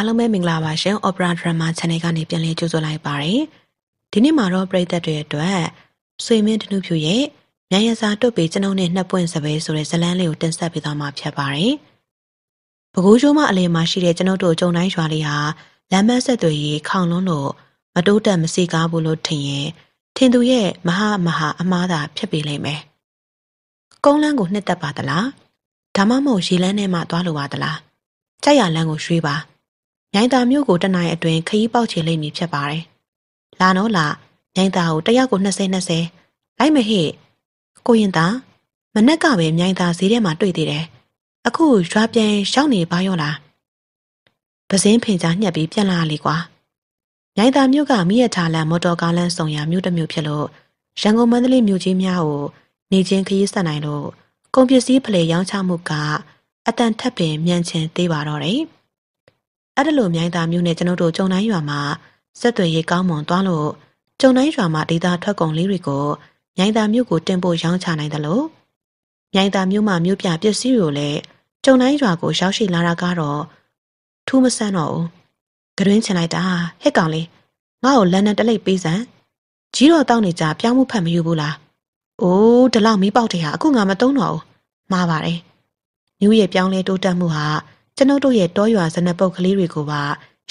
အားလုံးပဲမင်္ဂလာပါရှင် Opera Drama Channel ကနေပြန်လည်ကြိုဆိုလိုက်ပါတယ်ဒီနေ့မှာတော့ပရိသတ်တွေအတွက်ဆွေမင်းတနုဖြူရဲ့မြန်ရစာတွတ်ပေကျွန်ုပ်နဲ့နှစ်ပွင့်စပယ်ဆိုတဲ့ဇလန်းလေးကိုတင်ဆက်ပေးသွားမှာဖြစ်ပါတယ်ပဲခူးကျိုးမအလယ်မှာရှိတဲ့ကျွန်ုပ်တို့ကြုံတိုင်းရွာလေးဟာလမ်းမဆက်သွယ်ရေးခေါင်လွန်းလို့မတိုးတက်မစီကားဘူးလို့ထင်ရင်ထင်သူရဲ့မဟာမဟာအမားသာဖြစ်ပေလိမ့်မယ်ကုန်းလန်းကိုနှစ်သက်ပါသလားဒါမှမဟုတ်ရေလန်းထဲမှာသွားလိုပါသလားကြိုက်ရလန်းကိုရွှေ့ပါရိုင်တာမြို့ကိုတနင်္လာအတွင်းခရီးပေါက်ချေလိမ့်မည်ဖြစ်ပါတယ်။လာနော်လာရိုင်တာကိုတယောက်ကို20 20လိုက်မဟေ့ကိုရင်သားမနက်ကပဲမြိုင်သားဈေးထဲမှာတွေ့သေးတယ်။အခုရွာပြန်ရောက်နေပါရောလား။ပစင်းဖင်ကြားညှက်ပြီးပြန်လာလေကွာ။မြိုင်သားမြို့ကမိရထားလန်မော်တော်ကားလမ်းဆောင်ရာမြို့တစ်မြို့ဖြစ်လို့ရန်ကုန်မန္တလေးမြို့ကြီးများကိုနေချင်းခရီးဆက်နိုင်လို့ကုန်ပစ္စည်းဖလှယ်ရောင်းချမှုကအတန်ထပ်ပင်မြန်ချင်သေးပါတော့တယ်။အဲ့ဒါလိုမြိုင်းသားမျိုးနဲ့ကျွန်ုပ်တို့ကြုံတိုင်းရွာမှာဆက်သွယ်ရေးကောင်းမွန်သွားလို့ကြုံတိုင်းရွာမှာဒေတာထွက်ကုန်လေးတွေကိုမြိုင်းသားမျိုးကိုတင်ပို့ရောင်းချနိုင်တယ်လို့မြိုင်းသားမျိုးမှမျိုးပြပစ္စည်းတွေကိုလည်းကြုံတိုင်းရွာကိုရောက်ရှိလာတာကတော့ထူးမဆန်းတော့ဘူးကရင်းချင်လိုက်တာဟက်ကောင်လေးငါ့ကိုလန်ဒန်တလိပ်ပေးစမ်းကြီးတော်တောင်းနေကြပြောင်းမှုဖတ်မယူဘူးလားအိုးဒီလောက်မီးပေါက်တယ်ဟာအခုငါမသုံးတော့ဘူးမှားပါတယ်မျိုးရဲ့ပြောင်းလဲတိုးတက်မှုဟာကျွန်ုပ်တို့ရဲ့တောရွာဇနပုတ်ကလေးတွေကိုပါ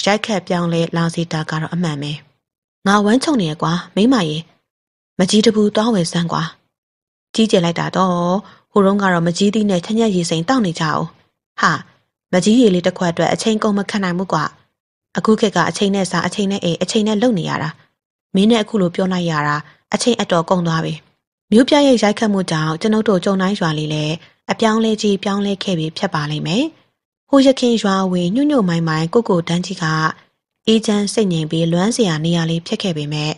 ရိုက်ခတ်ပြောင်းလဲလောင်စီတာကတော့အမှန်ပဲငါဝမ်းချုံနေရကွာမိမရေမကြီးတပူသွားဝယ်စမ်းကွာကြီးကျယ်လိုက်တာတော့ဟိုတုန်းကတော့မကြီးသီးနဲ့ချညက်ရေစိန်တောက်နေကြအောင်ဟာမကြီးရေလေးတစ်ခွက်အတွက်အချိန်ကုန်မခံနိုင်ဘူးကွာအခုခေတ်ကအချိန်နဲ့စားအချိန်နဲ့အိမ်အချိန်နဲ့လုပ်နေရတာမင်းနဲ့အခုလိုပြောလိုက်ရတာအချိန်အတော်ကုန်သွားပြီမြို့ပြရဲ့ရိုက်ခတ်မှုကြောင့်ကျွန်ုပ်တို့ကြုံတိုင်းရွာလေးလည်းအပြောင်းလဲကြီးပြောင်းလဲခဲ့ပြီးဖြစ်ပါလိမ့်မယ်။ဟိုရခင်ရွာဝေညွညွမိုင်းမိုင်းကိုကိုတန်းကြီးကအေးချမ်းစိတ်ငြိမ်ပြီးလွမ်းစရာနေရာလေးဖြစ်ခဲ့ပေမဲ့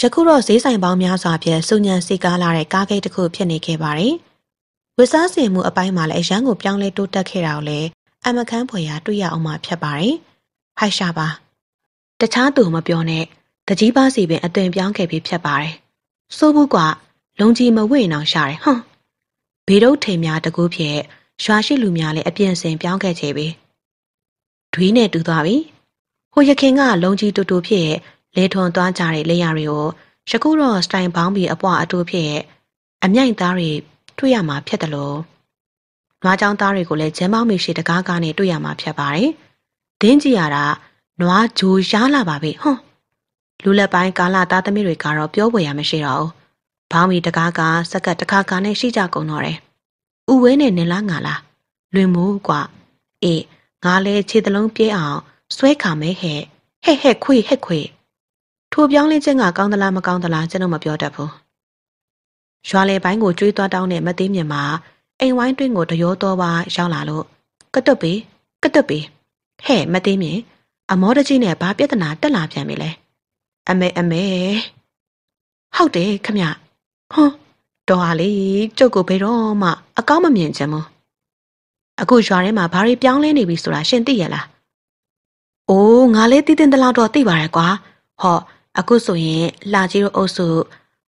ယခုတော့ဈေးဆိုင်ပေါင်းများစွာဖြင့်စုံညံစီကားလာတဲ့ကားဂိတ်တစ်ခုဖြစ်နေခဲ့ပါတယ်။ဝစားစင်မှုအပိုင်းမှာလည်းရန်ကိုပြောင်းလဲတိုးတက်ခဲ့တာကိုလည်းအမခန်းဖွယ်ရာတွေ့ရအောင်မှဖြစ်ပါတယ်။ဟိုက်ရှာပါ။တခြားသူမပြောနဲ့တကြီးပါစီပင်အသွင်ပြောင်းခဲ့ပြီးဖြစ်ပါတယ်။စိုးဘူးကလုံကြီးမဝင့်အောင်ရှာတယ်ဟွန်း။ဘေဒုတ်ထိန်များတကူဖြင့်ရွာရှိလူများလည်းအပြင်းစင်ပြောင်းခဲ့ကြပြီ။ဒွေးနဲ့တူသွားပြီ။ဟိုရခင်ကလုံကြီးတူတူဖြစ်ရဲ့လေထွန်သွားကြတဲ့လက်ရတွေကိုယခုတော့စတိုင်ပေါင်းပြီးအပွားအတူဖြစ်ရဲ့အမြိုင်သားတွေတွေ့ရမှာဖြစ်တယ်လို့နွားချောင်းသားတွေကိုလည်းဂျမ်းပေါင်းမီရှိတကားကနေတွေ့ရမှာဖြစ်ပါတယ်။ဒင်းကြည့်ရတာနွားဂျိုရှားလာပါပြီဟွန်းလူလက်ပိုင်းကာလာသားသမီးတွေကတော့ပြောပွဲရမရှိတော့ဘူး။ဘောင်းမီတကားကစကတ်တကားကနဲ့ရှိကြကုန်တော့တယ်။ဥဝဲနဲ့နင်လားငါလားလွင်မိုးကွာအေးငါလဲခြေတလုံးပြဲအောင်ဆွဲခါမဲဟဲ့ဟဲ့ဟဲ့ခွေဟဲ့ခွေထိုပြောင်းလဲခြင်းကကောင်းသလားမကောင်းသလားကျွန်တော်မပြောတတ်ဘူးရွာလေပိုင်းကိုကျွေးသွားတောင်းတဲ့မသေးမြင်မှာအိမ်ဝိုင်းတွင်းကိုတရောတော်ပါရောက်လာလို့ကတွတ်ပေကတွတ်ပေဟဲ့မသေးမြင်အမောတကြီးနဲ့ဘာပြဿနာတက်လာပြန်ပြီလဲအမေအမေဟုတ်တယ်ခမဟွန်းတော်ဟာလေကျုပ်ကိုဘယ်တော့မှ အကောင်းမမြင်ချင်ဘူးအခုရွာထဲမှာဘာတွေပြောင်းလဲနေပြီဆိုတာရှင်သိရလားအိုးငါလည်းသိတင်တလောက်တော့သိပါရဲ့ကွာ ဟော့အခုဆိုရင်လာကြီးတို့အုပ်စု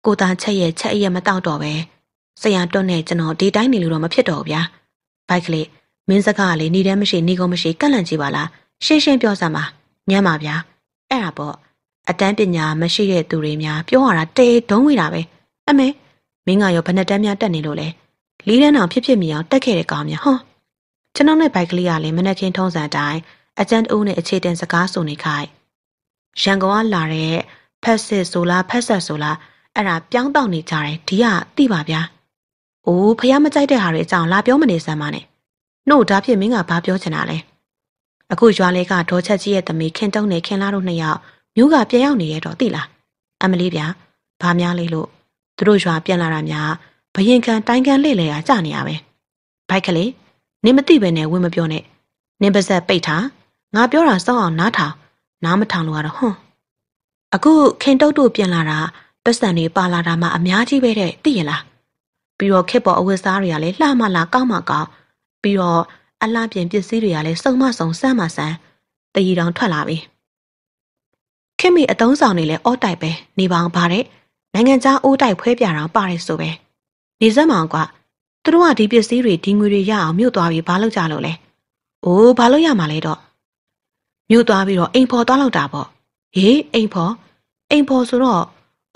ကိုသားချက်ရဲ့ချက်အရက်မတော့တော့ပဲဆရာတွတ်နဲ့ကျွန်တော်ဒီတိုင်းနေလို့တော့မဖြစ်တော့ဗျာဘိုက်ကလေးမင်းစကားလေးနေတမ်းမရှိနေကုန်မရှိကန့်လန့်ကြည့်ပါလားရှင်းရှင်းပြောစမ်းပါညံ့ပါဗျာအဲ့ဒါပေါ့အတန်းပညာမရှိတဲ့သူတွေများပြောရတာတဲဒုံးဝေးတာပဲအမေမင်းကရောဘဏ္ဍတန်းများတက်နေလို့လဲလေးတန်းအောင်ဖြစ်ဖြစ်မရအောင်တက်ခဲ့တဲ့ကောင်များဟောကျွန်တော်နဲ့ဘိုက်ကလေးကလည်းမနေ့ချင်းထုံးစံအတိုင်းအကျန်အိုးနဲ့အခြေတင်စကားဆိုနေခိုက်ရန်ကုန်ကလာတဲ့ဖက်စစ်ဆိုလားဖက်ဆက်ဆိုလားအဲ့ဒါပြောင်းတောက်နေကြတယ်ဒီကသိပါဗျာအိုးဖះမကြိုက်တဲ့ဟာတွေအကြောင်းလာပြောမနေစမ်းပါနဲ့နှုတ်ဒါဖြစ်မင်းကဘာပြောချင်တာလဲအခုရွာလေးကဒေါ်ချက်ကြီးရဲ့သမီးခင်တုံးနဲ့ခင်လာတို့နှစ်ယောက်မြို့ကပြန်ရောက်နေရတော့သိလားအမလေးဗျာဘာများလေးလို့သူတို့ရွာပြန်လာတာများဘယင်ခံတိုင်းကန်လှည့်လဲတာကြာနေရပဲဘိုက်ကလေးနင်မသိပဲနဲ့ဝင်မပြောနဲ့နင်ပါဆက်ပိတ်ထားငါပြောတာစောင့်အောင်နားထောင်နားမထောင်လို့ကတော့ဟွန်းအခုခင်တုတ်တို့ပြန်လာတာပတ်စံတွေပါလာတာမှအများကြီးပဲတဲ့သိရလားပြီးတော့ခက်ပေါ်အဝတ်စားတွေကလည်းလှမလာကောက်မကောက်ပြီးတော့အလှပြင်ပစ္စည်းတွေကလည်းစုံမစုံစမ်းမစမ်းတည်ရီတောင်ထွက်လာပြီခင်မိအတုံးဆောင်တွေလည်းအော့တိုက်ပဲနေပေါင်းပါတဲ့နိုင်ငံသားအိုးတိုက်ဖွဲပြတာပါတယ်ဆိုပဲနေစက်မောင်ကသူတို့ကဒီပစ္စည်းတွေဒီငွေတွေရအောင်မြို့သွားပြီးဘာလုပ်ကြလို့လဲအိုးဘာလုပ်ရမှာလဲတော့မြို့သွားပြီးတော့အိမ်ဖော်သွားလောက်တာပေါ့ဟေးအိမ်ဖော်အိမ်ဖော်ဆိုတော့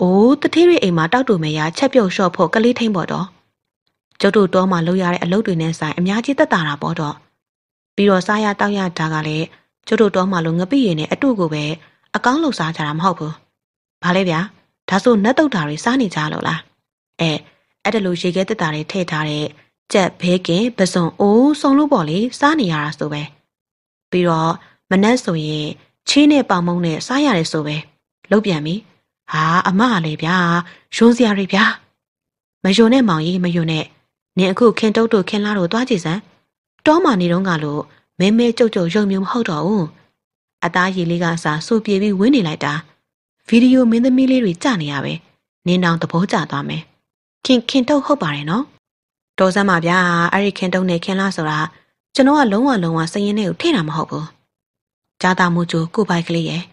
အိုးတတိရိအိမ်မှာတောက်တူမရချက်ပြုတ်လျှော့ဖို့ကလေးထိန်ပေါ့တော့ကျုပ်တို့တော့မှလုပ်ရတဲ့အလုပ်တွေနဲ့ဆိုင်အများကြီးတက်တာတာပေါ့တော့ပြီးတော့စားရတောက်ရတာကလည်းကျုပ်တို့တော့မှလို့ငပိရည်နဲ့အတုကိုပဲအကောင်းလှုပ်ရှားကြတာမဟုတ်ဘူးဘာလဲဗျာဒါဆိုနှက်တုတ်တာတွေစားနေကြလို့လားအဲအဲ့ဒါလိုရေခဲတက်တာတွေထည့်ထားတဲ့ကြက်ဘဲကင်ပစုံအိုးစုံလို့ပေါ့လေစားနေရတာဆိုပဲပြီးတော့မနှက်ဆိုရင်ချင်းနဲ့ပေါင်မုံနဲ့စားရတယ်ဆိုပဲလုတ်ပြန်ပြီဟာအမလေဗျာရုံးစရာတွေဗျာမယုံနဲ့မောင်ကြီးမယုံနဲ့နင်အခုခင်တုတ်တို့ခင်လာတို့သွားကြည့်စမ်းတောမှာနေတော့ကလို့မဲမဲကြုတ်ကြုတ်ရုံမျိုးမဟုတ်တော့ဘူးအသားရည်လေးကစားစူပြေပြီးဝင်းနေလိုက်တာဗီဒီယိုမင်းသမီးလေးတွေကြနေရပဲနင်းတောင်သဘောကျသွားမယ်ခင်ခင်တုတ်ဟုတ်ပါတယ်နော်တော်စမ်းပါဗျာအဲ့ဒီခင်တုတ်နဲ့ခင်လားဆိုတာကျွန်တော်ကလုံးဝလုံးဝစရင်နဲ့ကိုထိတာမဟုတ်ဘူးကြားတာမှုကျိုးကိုပိုက်ကလေးရဲ့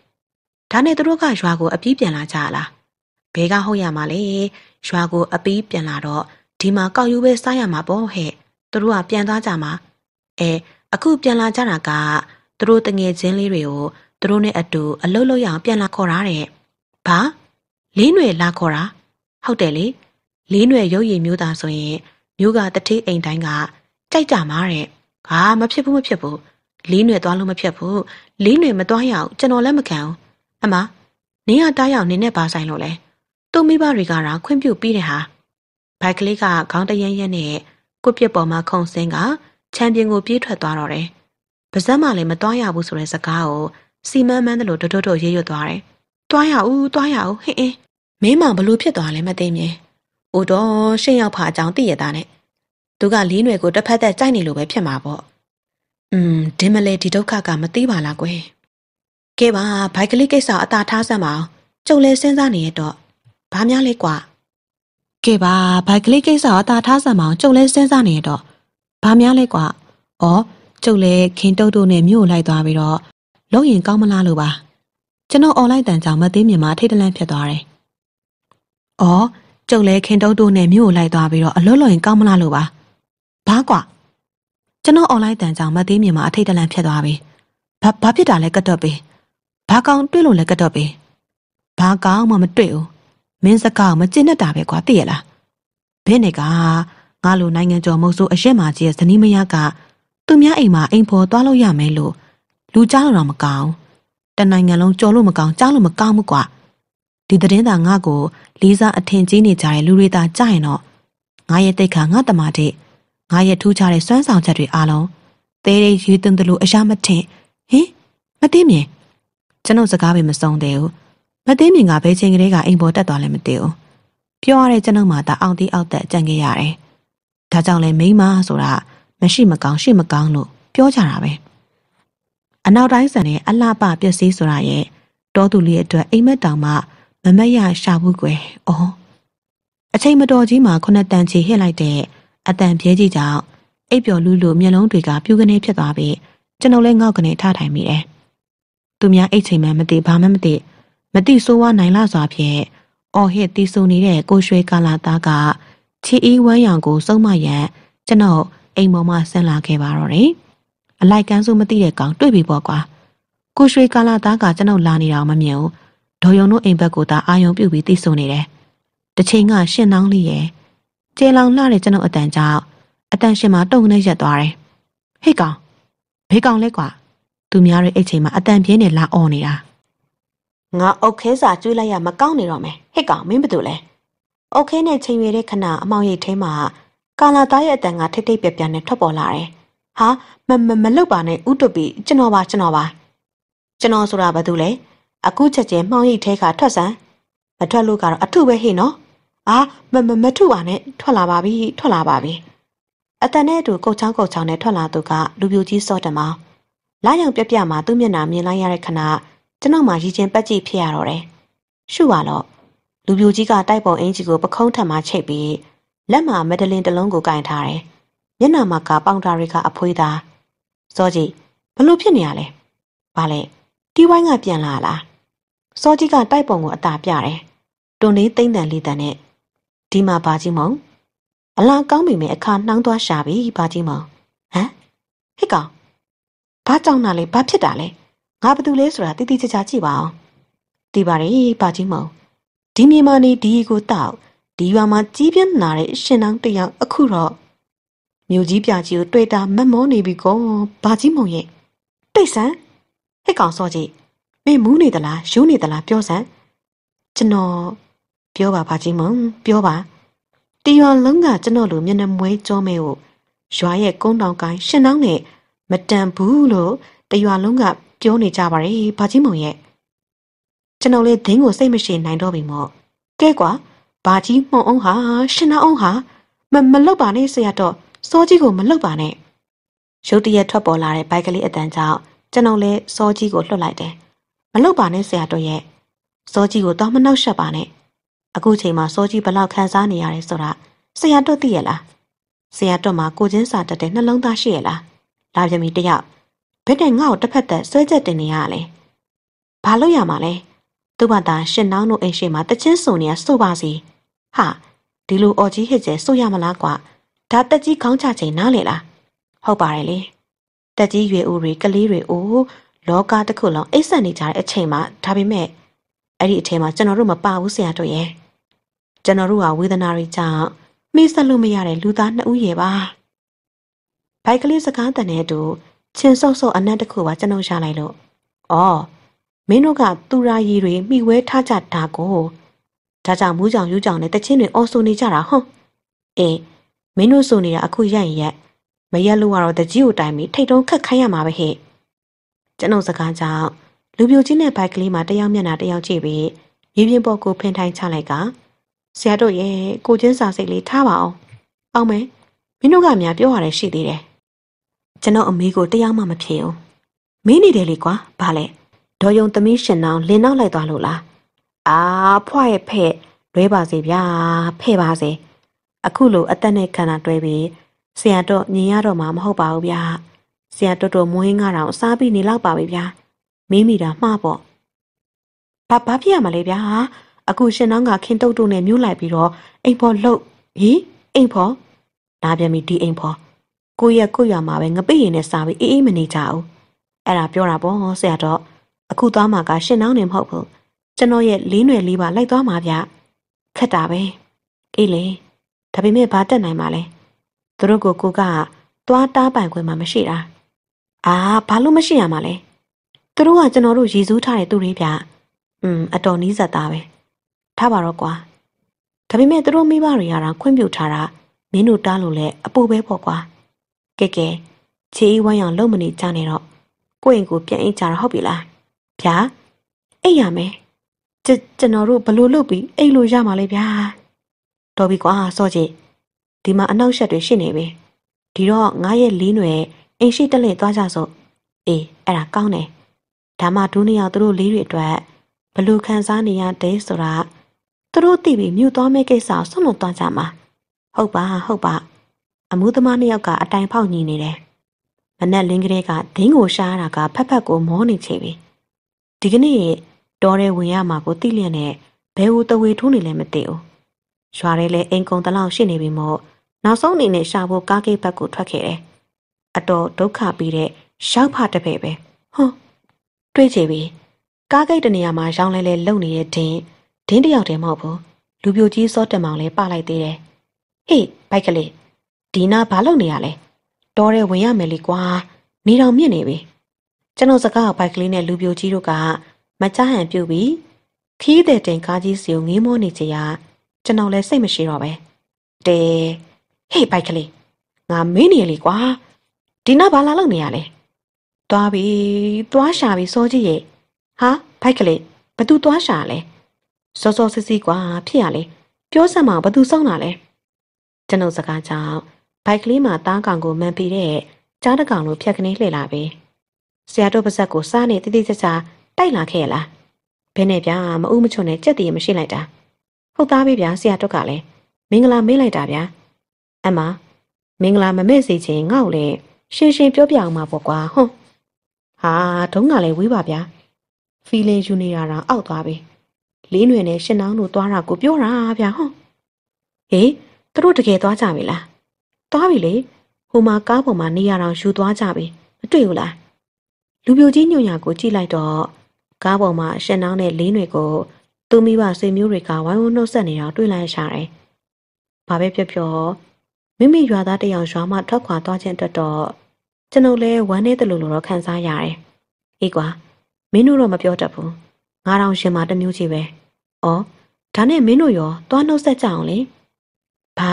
ဒါနဲ့သူတို့ကရွာကိုအပြေးပြန်လာကြလားဘဲကဟုတ်ရမှာလေရွာကိုအပြေးပြန်လာတော့ဒီမှာကောက်ယူပဲစားရမှာပေါ့ဟဲ့သူတို့ကပြန်သွားကြမှာအဲအခုပြန်လာကြတာကသူတို့တငယ်ချင်းလေးတွေကိုသူတို့နဲ့အတူအလုပ်လုပ်ရအောင်ပြန်လာခေါ်တာတဲ့။ဘာလင်းွယ်လာခေါ်တာဟုတ်တယ်လေလင်းွယ်ရုပ်ရည်မျိုးသားဆိုရင်မျိုးကတထိတ်အိမ်တိုင်းကကြိုက်ကြမှာတဲ့။ဟာမဖြစ်ဘူးမဖြစ်ဘူးလင်းွယ်သွားလို့မဖြစ်ဘူးလင်းွယ်မသွားရအောင်ကျွန်တော်လည်းမခံဘူး။အမနင်းကတားရောက်နင်းနဲ့ပါဆိုင်လို့လဲ။သူ့မိဘတွေကတော့ခွင့်ပြုပြီးတဲ့ဟာဘိုက်ကလေးကခေါင်းတရမ်းရမ်းနဲ့ကိုပြက်ပေါ်မှာခုန်ဆင်းကချန်ပီယံကိုပြေးထွက်သွားတော့တယ်။ပါဇက်မှလည်းမသွားရဘူးဆိုတဲ့စကားကိုစီမံမှန်းတယ်လို့တွတ်တွတ်ရေးရွတ်သွားတယ်သွားရဦးသွားရဦးဟင်းအင်းမင်းမောင်ဘလို့ဖြစ်သွားလဲမသိမြင်။အိုတော်ရှင့်ရောက်ဖာအကြောင်းသိရတာနဲ့သူကလေးနွယ်ကိုတစ်ဖက်သက်ကြိုက်နေလို့ပဲဖြစ်မှာပေါ့။อืมဒင်းမလဲဒီဒုက္ခကမသိပါလားကွယ်။ကဲပါဘိုက်ကလေးကိစ္စအသာထားစမ်းပါအောင်။ကျုပ်လည်းစဉ်းစားနေရတော့ဘာများလဲကွာ။ကဲပါဘိုက်ကလေးကိစ္စအသာထားစမ်းပါအောင်ကျုပ်လည်းစဉ်းစားနေရတော့ဘာများလဲကွာ။ဩကျုပ်လည်းခင်တုတ်တုတ်နဲ့မြို့လိုက်သွားပြီးတော့လုံရင်ကောင်းမလားလို့ပါ။ကျွန်တော်အွန်လိုက်တန်ကြောင်မသိမြင်မှာထိတ်တလန့်ဖြစ်သွားတယ်။အော်ကျုပ်လည်းခင်တုံးတို့နဲ့မြို့ကိုလိုက်သွားပြီးတော့အလွတ်လွတ်ရင်ကောင်းမလားလို့ပါ။ဘာကွာကျွန်တော်အွန်လိုက်တန်ကြောင်မသိမြင်မှာအထိတ်တလန့်ဖြစ်သွားပြီ။ဘာဘာဖြစ်တာလဲကတော့ပေး။ဘာကောင်တွေ့လို့လဲကတော့ပေး။ဘာကောင်မှမတွေ့ဘူး။မင်းစကားမကျင့်တတ်တာပဲကွာသိရလား။ဘင်းတွေကငါလိုနိုင်ငံကျော်မဟုတ်ဆိုအရက်မာကြီးရဲ့ဇနီးမယားကသူများအိမ်မှာအိမ်ဖော်သွားလို့ရမယ်လို့လူကြားလို့တော့မကောင်းတနိုင်ငံလုံးကြော်လို့မကောင်းကြားလို့မကောင်းဘူးကွာဒီသတင်းသာငါ့ကိုလေးစားအထင်ကြီးနေကြတဲ့လူတွေသာကြရင်တော့ငါရဲ့တိတ်ခါငါတမာတဲ့ငါရဲ့ထူးခြားတဲ့စွမ်းဆောင်ချက်တွေအားလုံးသေးသေးရွေးသွင်းတယ်လို့အရာမထင်ဟင်မသိမြင်ကျွန်တော်စကားပဲမဆုံးသေးဘူးမသိမြင်ကဘယ်ချိန်ကလေးကအိမ်ပေါ်တက်သွားလဲမသိဘူးပြောရတဲ့ကျွန်တော်မှသာအောင့်တီးအောက်တက်ကြံခဲ့ရတယ်ဒါကြောင့်လဲမိမဆိုတာမရှိမကောင်းရှိမကောင်းလို့ပြောကြတာပဲ။အနောက်တိုင်းဆန်နဲ့အလှပပျက်စီးဆိုတာရဲ့တောသူလေးအတွက်အိမ်မက်တောင်မှမမက်ရရှာဘူးကွယ်။အော်အချိန်မတော်ကြီးမှာခုနှစ်တန်ချီဟစ်လိုက်တဲ့အတန်ပြဲကြီးကြောင့်အိပ်ပျော်လူလူမျက်လုံးတွေကပြူကနေဖြစ်သွားပြီးကျွန်တော်လည်းငေါက်ကနေထထိုင်မိတယ်။သူများအိတ်ချိန်မှမသိဘာမှမသိမသိဆိုးဝါးနိုင်လာစွာဖြင့်အော်ဟစ်တီးဆူနေတဲ့ကိုရွှေကာလာသားကချီအီဝမ်းရောင်ကိုစုံမရန်ကျွန်တော်အိမ်ပေါ်မှာဆင်းလာခဲ့ပါတော့တယ်။အလိုက်ကန်းစုမသိတဲ့ကောင်တွေ့ပြီပေါ့ကွာကိုရွှေကာလာသားကကျွန်ုပ်လာနေတာမမြင်ဘူးဒေါ်ယုံတို့အိမ်ဘက်ကိုသာအာယုံပြုတ်ပြီးသိဆိုနေတယ်တစ်ချိန်ကရှင်နှောင်းလေးရဲ့ကျေလောင်လှတဲ့ကျွန်ုပ်အတန်ကြောင့်အတန်ရှင်မှာတုံကနေရက်သွားတယ်ဟေ့ကောင်ဘေးကောင်လဲကွာသူများရဲ့အိတ်ချိန်မှာအတန်ပြင်းနေလာအော်နေတာငါအုတ်ခဲစာကျွေးလိုက်ရမကောင်းနေတော့မယ်ဟေ့ကောင်မင်းဘာလို့လဲအုတ်ခဲနဲ့ချိန်ရတဲ့ခဏအမောင်ရိပ်ထဲမှာ ကာလာသားရဲ့အတန်ကထိတ်ထိတ်ပြက်ပြက်နဲ့ထွက်ပေါ်လာတယ်ဟာမမမလောက်ပါနဲ့ဥတုပီကျွန်တော်ပါကျွန်တော်ပါကျွန်တော်ဆိုတာဘာတူလဲအခုချက်ချင်းမှောင်ရိပ်ထဲကထွက်စမ်းမထွက်လို့ကတော့အထုပဲဟေ့နော်အာမမမထုပါနဲ့ထွက်လာပါပြီထွက်လာပါပြီအတန်နဲ့အတူကုတ်ချောင်းကုတ်ချောင်းနဲ့ထွက်လာသူကလူပြိုကြီးစော့တမောင်းလာရောက်ပြပြမှာသူ့မျက်နှာမြင်လိုက်ရတဲ့ခဏကျွန်တော်မှရည်ချင်းပက်ကြည့်ဖြစ်ရတော့တယ်ရှုပါတော့လူပြိုကြီးကတိုက်ပေါ်အင်ကြီးကို ပခုံးထံမှချိတ်ပြီးလက်မှာမက်ဒလင်တစ်လုံးကိုကင်ထားတယ်မျက်နှာမှာကပေါင်တာတွေကအဖွေးသာစောကြီးဘလို့ဖြစ်နေရလဲဘာလဲတီးဝိုင်းကပြန်လာလားစောကြီးကတိုက်ပုံကိုအသာပြတယ်တွန်လေးတိမ့်တန်လေးတန်နဲ့ဒီမှာဘာကြီးမုံအလားကောင်းပြီမယ်အခါနှောင်းသွားရှာပြီဘာကြီးမုံဟမ်ဟဲ့ကောင်ဘာကြောင့်နာလဲဘာဖြစ်တာလဲငါဘာတူလဲဆိုတာတိတိကျကျကြည့်ပါအောင်ဒီပါတယ်ဘာကြီးမုံဒီမြေမာနေဒီကိုတောက်ဒီရွာမှာကြီးပြင်းလာတဲ့ရှင်နှောင်းတယောက်အခုတော့မြို့ကြီးပြကြီးကိုတွေ့တာမမောနေပြီကောဘာကြီးမုံရဲ့တိတ်ဆန်းဟဲ့ကောင်စောကြီးမင်းမူးနေသလားယူးနေသလားပြောစမ်းကျွန်တော်ပြောပါဘာကြီးမုံပြောပါတီရွန်လုံးကကျွန်တော်လိုမျက်နှာမွဲကြောမဲကိုရွာရဲ့ကုန်းတောင်ကိုင်းရှင်နှောင်းနဲ့မတန်ဘူးလို့တရွာလုံးကပြောနေကြပါတယ်ဘာကြီးမုံရဲ့ကျွန်တော်လေဒင်းကိုစိတ်မရှိနိုင်တော့ပြီမို့ကဲကွာဘာကြီးမှုံအောင်ဟာရှင်နှောင်းအောင်ဟာမမလောက်ပါနဲ့ဆရာတော့စောကြီးကိုမလှုပ်ပါနဲ့ရုတ်တရက်ထွက်ပေါ်လာတဲ့ဘိုက်ကလေးအတန်းကြောင့်ကျွန်တော်လည်းစောကြီးကိုလွှတ်လိုက်တယ်မလှုပ်ပါနဲ့ဆရာတော်ရဲ့စောကြီးကိုတော့မနှောက်ရှက်ပါနဲ့အခုချိန်မှာစောကြီးဘလောက်ခံစားနေရတယ်ဆိုတာဆရာတော်သိရလားဆရာတော်မှာကိုချင်းစာတက်တဲ့နှလုံးသားရှိရလားလာပြမီတယောက်ဘယ်နဲ့ငါ့ကိုတစ်ဖက်သက်ဆွဲချက်တင်နေရလဲဘာလို့ရမှာလဲသူ့ဘာသာရှင်နောင်းတို့အိမ်ရှိမှာတချင်းစုံနေရစို့ပါစီဟာဒီလိုအော်ကြီးဟစ်ကျဲစို့ရမလားကွာဒါတက်ကြီးခေါင်းချချိန်နားလေလားဟုတ်ပါတယ်လေတက်ကြီးရွယ်ဦးတွေကလေးတွေအိုးလောကတစ်ခုလုံးအိတ်ဆက်နေကြတဲ့အချိန်မှာဒါပေမဲ့အဲ့ဒီအချိန်မှာကျွန်တော်တို့မပါဘူးဆရာတို့ရဲ့ကျွန်တော်တို့ဟာဝေဒနာတွေကြောင့်မေ့ဆက်လို့မရတဲ့လူသားနှစ်ဦးရေပါဘိုက်ကလေးစကားတန်တဲ့အတူချင်းဆော့ဆော့အနံ့တစ်ခုပါကျွန်တော်ရလိုက်လို့အော်မင်းတို့ကသူရာရီတွေမိဝဲထားကြတာကိုဒါကြောင့်မူးကြောင်ယူးကြောင်နဲ့တချင်းတွေအော်ဆိုနေကြတာဟွန်းအေးမင်းတို့ဆိုနေတာအခုရက်ရင်ရက်မရက်လို့ကတော့တကြီးကိုတိုင်ပြီးထိတ်တုံးခက်ခိုင်းရမှာပဲဟဲ့ကျွန်ုပ်စကားကြောင့်လူပြိုချင်းတဲ့ဘိုက်ကလေးမှာတယောက်မျက်နှာတယောက်ကြည့်ပြီးမြေပြင်ပေါ်ကိုဖင်ထိုင်ချလိုက်ကဆရာတို့ရဲ့ကိုချင်းစာစိတ်လေးထားပါအောင်အောင်မယ်မင်းတို့ကများပြောရတယ်ရှိသေးတယ်ကျွန်တော်အမေကိုတရားမှမဖြစ်ဘူးမင်းနေတယ်လေကွာဘာလဲဒေါ်ယုံသမီးရှင်နောင်လင်းနောက်လိုက်သွားလို့လားအာဖွားရဲ့ဖဲ့လွဲပါစေဗျာဖဲ့ပါစေအခုလိုအသက်နဲ့ခန္ဓာတွဲပြီးဆရာတော့ညင်ရတော့မှာမဟုတ်ပါဘူးဗျာဆရာတော်တော်မွေးငါတောင်စားပြီးနေလောက်ပါပဲဗျာမင်းမိတာမှားပေါ့ဘာဘာဖြစ်ရမလဲဗျာအခုရှင်နောင်းကခင်တုတ်တုတ်နဲ့မြူးလိုက်ပြီးတော့အိမ်ဖော်လှုပ်ဟီအိမ်ဖော်ဒါပြန်ပြီဒီအိမ်ဖော်ကိုရကိုရမှာပဲငပိရင်နဲ့စားပြီးအေးအေးမနေကြဘူးအဲ့ဒါပြောတာပေါ့ဆရာတော်အခုသွားမှာကရှင်နောင်းနေမဟုတ်ဘူးကျွန်တော်ရဲ့လေးနွယ်လေးပါလိုက်သွားမှာဗျခက်တာပဲအေးလေဒါပေမဲ့ဘာတက်နိုင်မှာလဲသူတို့ကိုကိုကသွားတားပိုင်ခွင့်မှမရှိတာအာဘာလို့မရှိရမှာလဲသူတို့ကကျွန်တော်တို့ရည်စူးထားတဲ့သူတွေဗျอืมအတော်နီးစပ်သားပဲထားပါတော့ကွာဒါပေမဲ့သူတို့မိဘတွေကတော့ခွင့်ပြုထားတာမင်းတို့တားလို့လဲအပူပဲပေါ့ကွာကဲကဲခြေဝမ်းရောင်လုံမနေကြနဲ့တော့ကိုရင်ကိုပြန်အိတ်ကြတော့ဟုတ်ပြီလားဗျာအိတ်ရမယ်ကျွန်တော်တို့ဘလို့လုပ်ပြီးအိတ်လို့ရမှာလဲဗျာတော်ပြီကွာစော့ကြီးဒီမှာအနောက်ရှက်တွေရှိနေပြီဒီတော့ငါရဲ့လေးနွယ်အိမ်ရှိတက်လက်သွားကြစို့အေးအဲ့ဒါကောင်းတယ်ဒါမှဒူးနှစ်ယောက်သူတို့လေးတွေအတွက်ဘလို့ခံစားနေရတဲ့ဆိုတာသူတို့သိပြီးမြူသွားမဲ့ကိစ္စကိုဆွလွန်သွားကြမှာဟုတ်ပါဟုတ်ပါ အမှုသမားနှစ်ယောက်ကအတိုင်ဖောက်ညီနေတယ်မနက်လင်းကလေးကဒင်းကိုရှားတာကဖက်ဖက်ကိုမောနေချေပြီဒီကနေ့တော်ရဲဝင်ရမှာကိုသိလျက်နဲ့ဘဲဟူတဝေထိုးနေလည်းမသိဘူးရွာထဲလဲအိမ်ကုံတလောက်ရှိနေပြီမို့နောက်ဆုံးအနေနဲ့ရှာဖို့ကားကိတ်ဘက်ကိုထွက်ခဲ့တယ်။အတော်ဒုက္ခပြီးတဲ့ရောက်ဖတပည့်ပဲ။ဟွန်းတွေးကြည့်ပြီ။ကားကိတ်တနေရာမှာရောင်းလဲလဲလုံနေတဲ့ဒင်းဒင်းတယောက်တည်းမဟုတ်ဘူး။လူပြိုကြီးစောတက်မောင်လဲပလိုက်သေးတယ်။ဟေးဘိုက်ကလေးဒီနာဘာလုပ်နေရလဲ။တော်ရဲဝင်ရမယ်လေကွာ။နေတော်မြင့်နေပြီ။ကျွန်တော်စကားဘိုက်ကလေးနဲ့လူပြိုကြီးတို့ကမချဟန်ပြုတ်ပြီးခီးတဲ့တင်ကားကြီးစီကိုငေးမောနေကြရာကျွန်တော်လည်းစိတ်မရှိတော့ပဲတဲဟေးဘိုက်ကလေးငါမင်းနေလေကွာဒီနောက်ဘာလာလုပ်နေရလဲသွားပြီသွားရှာပြီစောကြီးရဲ့ဟာဘိုက်ကလေးဘသူသွားရှာလဲစောစောစစ်စစ်ကွာဖြစ်ရလဲပြောစမ်းမဘသူစောင်းတာလဲကျွန်ုပ်စကားကြောင့်ဘိုက်ကလေးမှာတားကောင်ကိုမှန်ပြီးတဲ့ကြားတကောင်လိုဖြက်ကနေလှည့်လာပြီဆရာတို့ပါဇက်ကိုစားနေတိတိကျကျတိုက်လာခဲ့လားဘယ်နဲ့ပြမအုပ်မချုံနဲ့ကြက်တည်မရှိလိုက်တာဟုတ်သားပဲဗျာဆရာတွက်ကလည်းမင်္ဂလာမေးလိုက်တာဗျာအမမင်္ဂလာမမေ့စေချင်ငေါ့လေရှင်းရှင်းပြောပြအောင်ပါပေါ့ကွာဟွန်းဟာဒုံးကလည်းဝေးပါဗျာ feeling ယူနေတာတော့အောက်သွားပြီလေးနွယ်နဲ့ရှင်းနှောင်းတို့သွားတာကိုပြောတာဗျာဟွန်းဟေးသူတို့တကယ်သွားကြပြီလားသွားပြီလေဟိုမှာကားပေါ်မှာနေရတော့ယူသွားကြပြီမတွေ့ဘူးလားလူပြိုကြီးညွန်ရကိုကြည့်လိုက်တော့ကားပေါ်မှာရှင်းနှောင်းတဲ့လေးနွယ်ကိုသူမိဘဆွေမျိုးတွေကဝိုင်းဝန်းနှုတ်ဆက်နေတာတွေ့လိုက်ရှာတယ်။ဘာပဲဖြစ်ဖြစ်မိမိရွာသားတယောက်ရွာမှထွက်ခွာသွားခြင်းအတွက်တော့ကျွန်ုပ်လည်းဝမ်းနည်းတယ်လို့တော့ခံစားရတယ်။အေးကွာမင်းတို့တော့မပြောတတ်ဘူး။ငါတော်ရှင်မတမျိုးကြီးပဲ။အော်ဒါနဲ့မင်းတို့ရောသွားနှုတ်ဆက်ကြအောင်လေ။ဘာ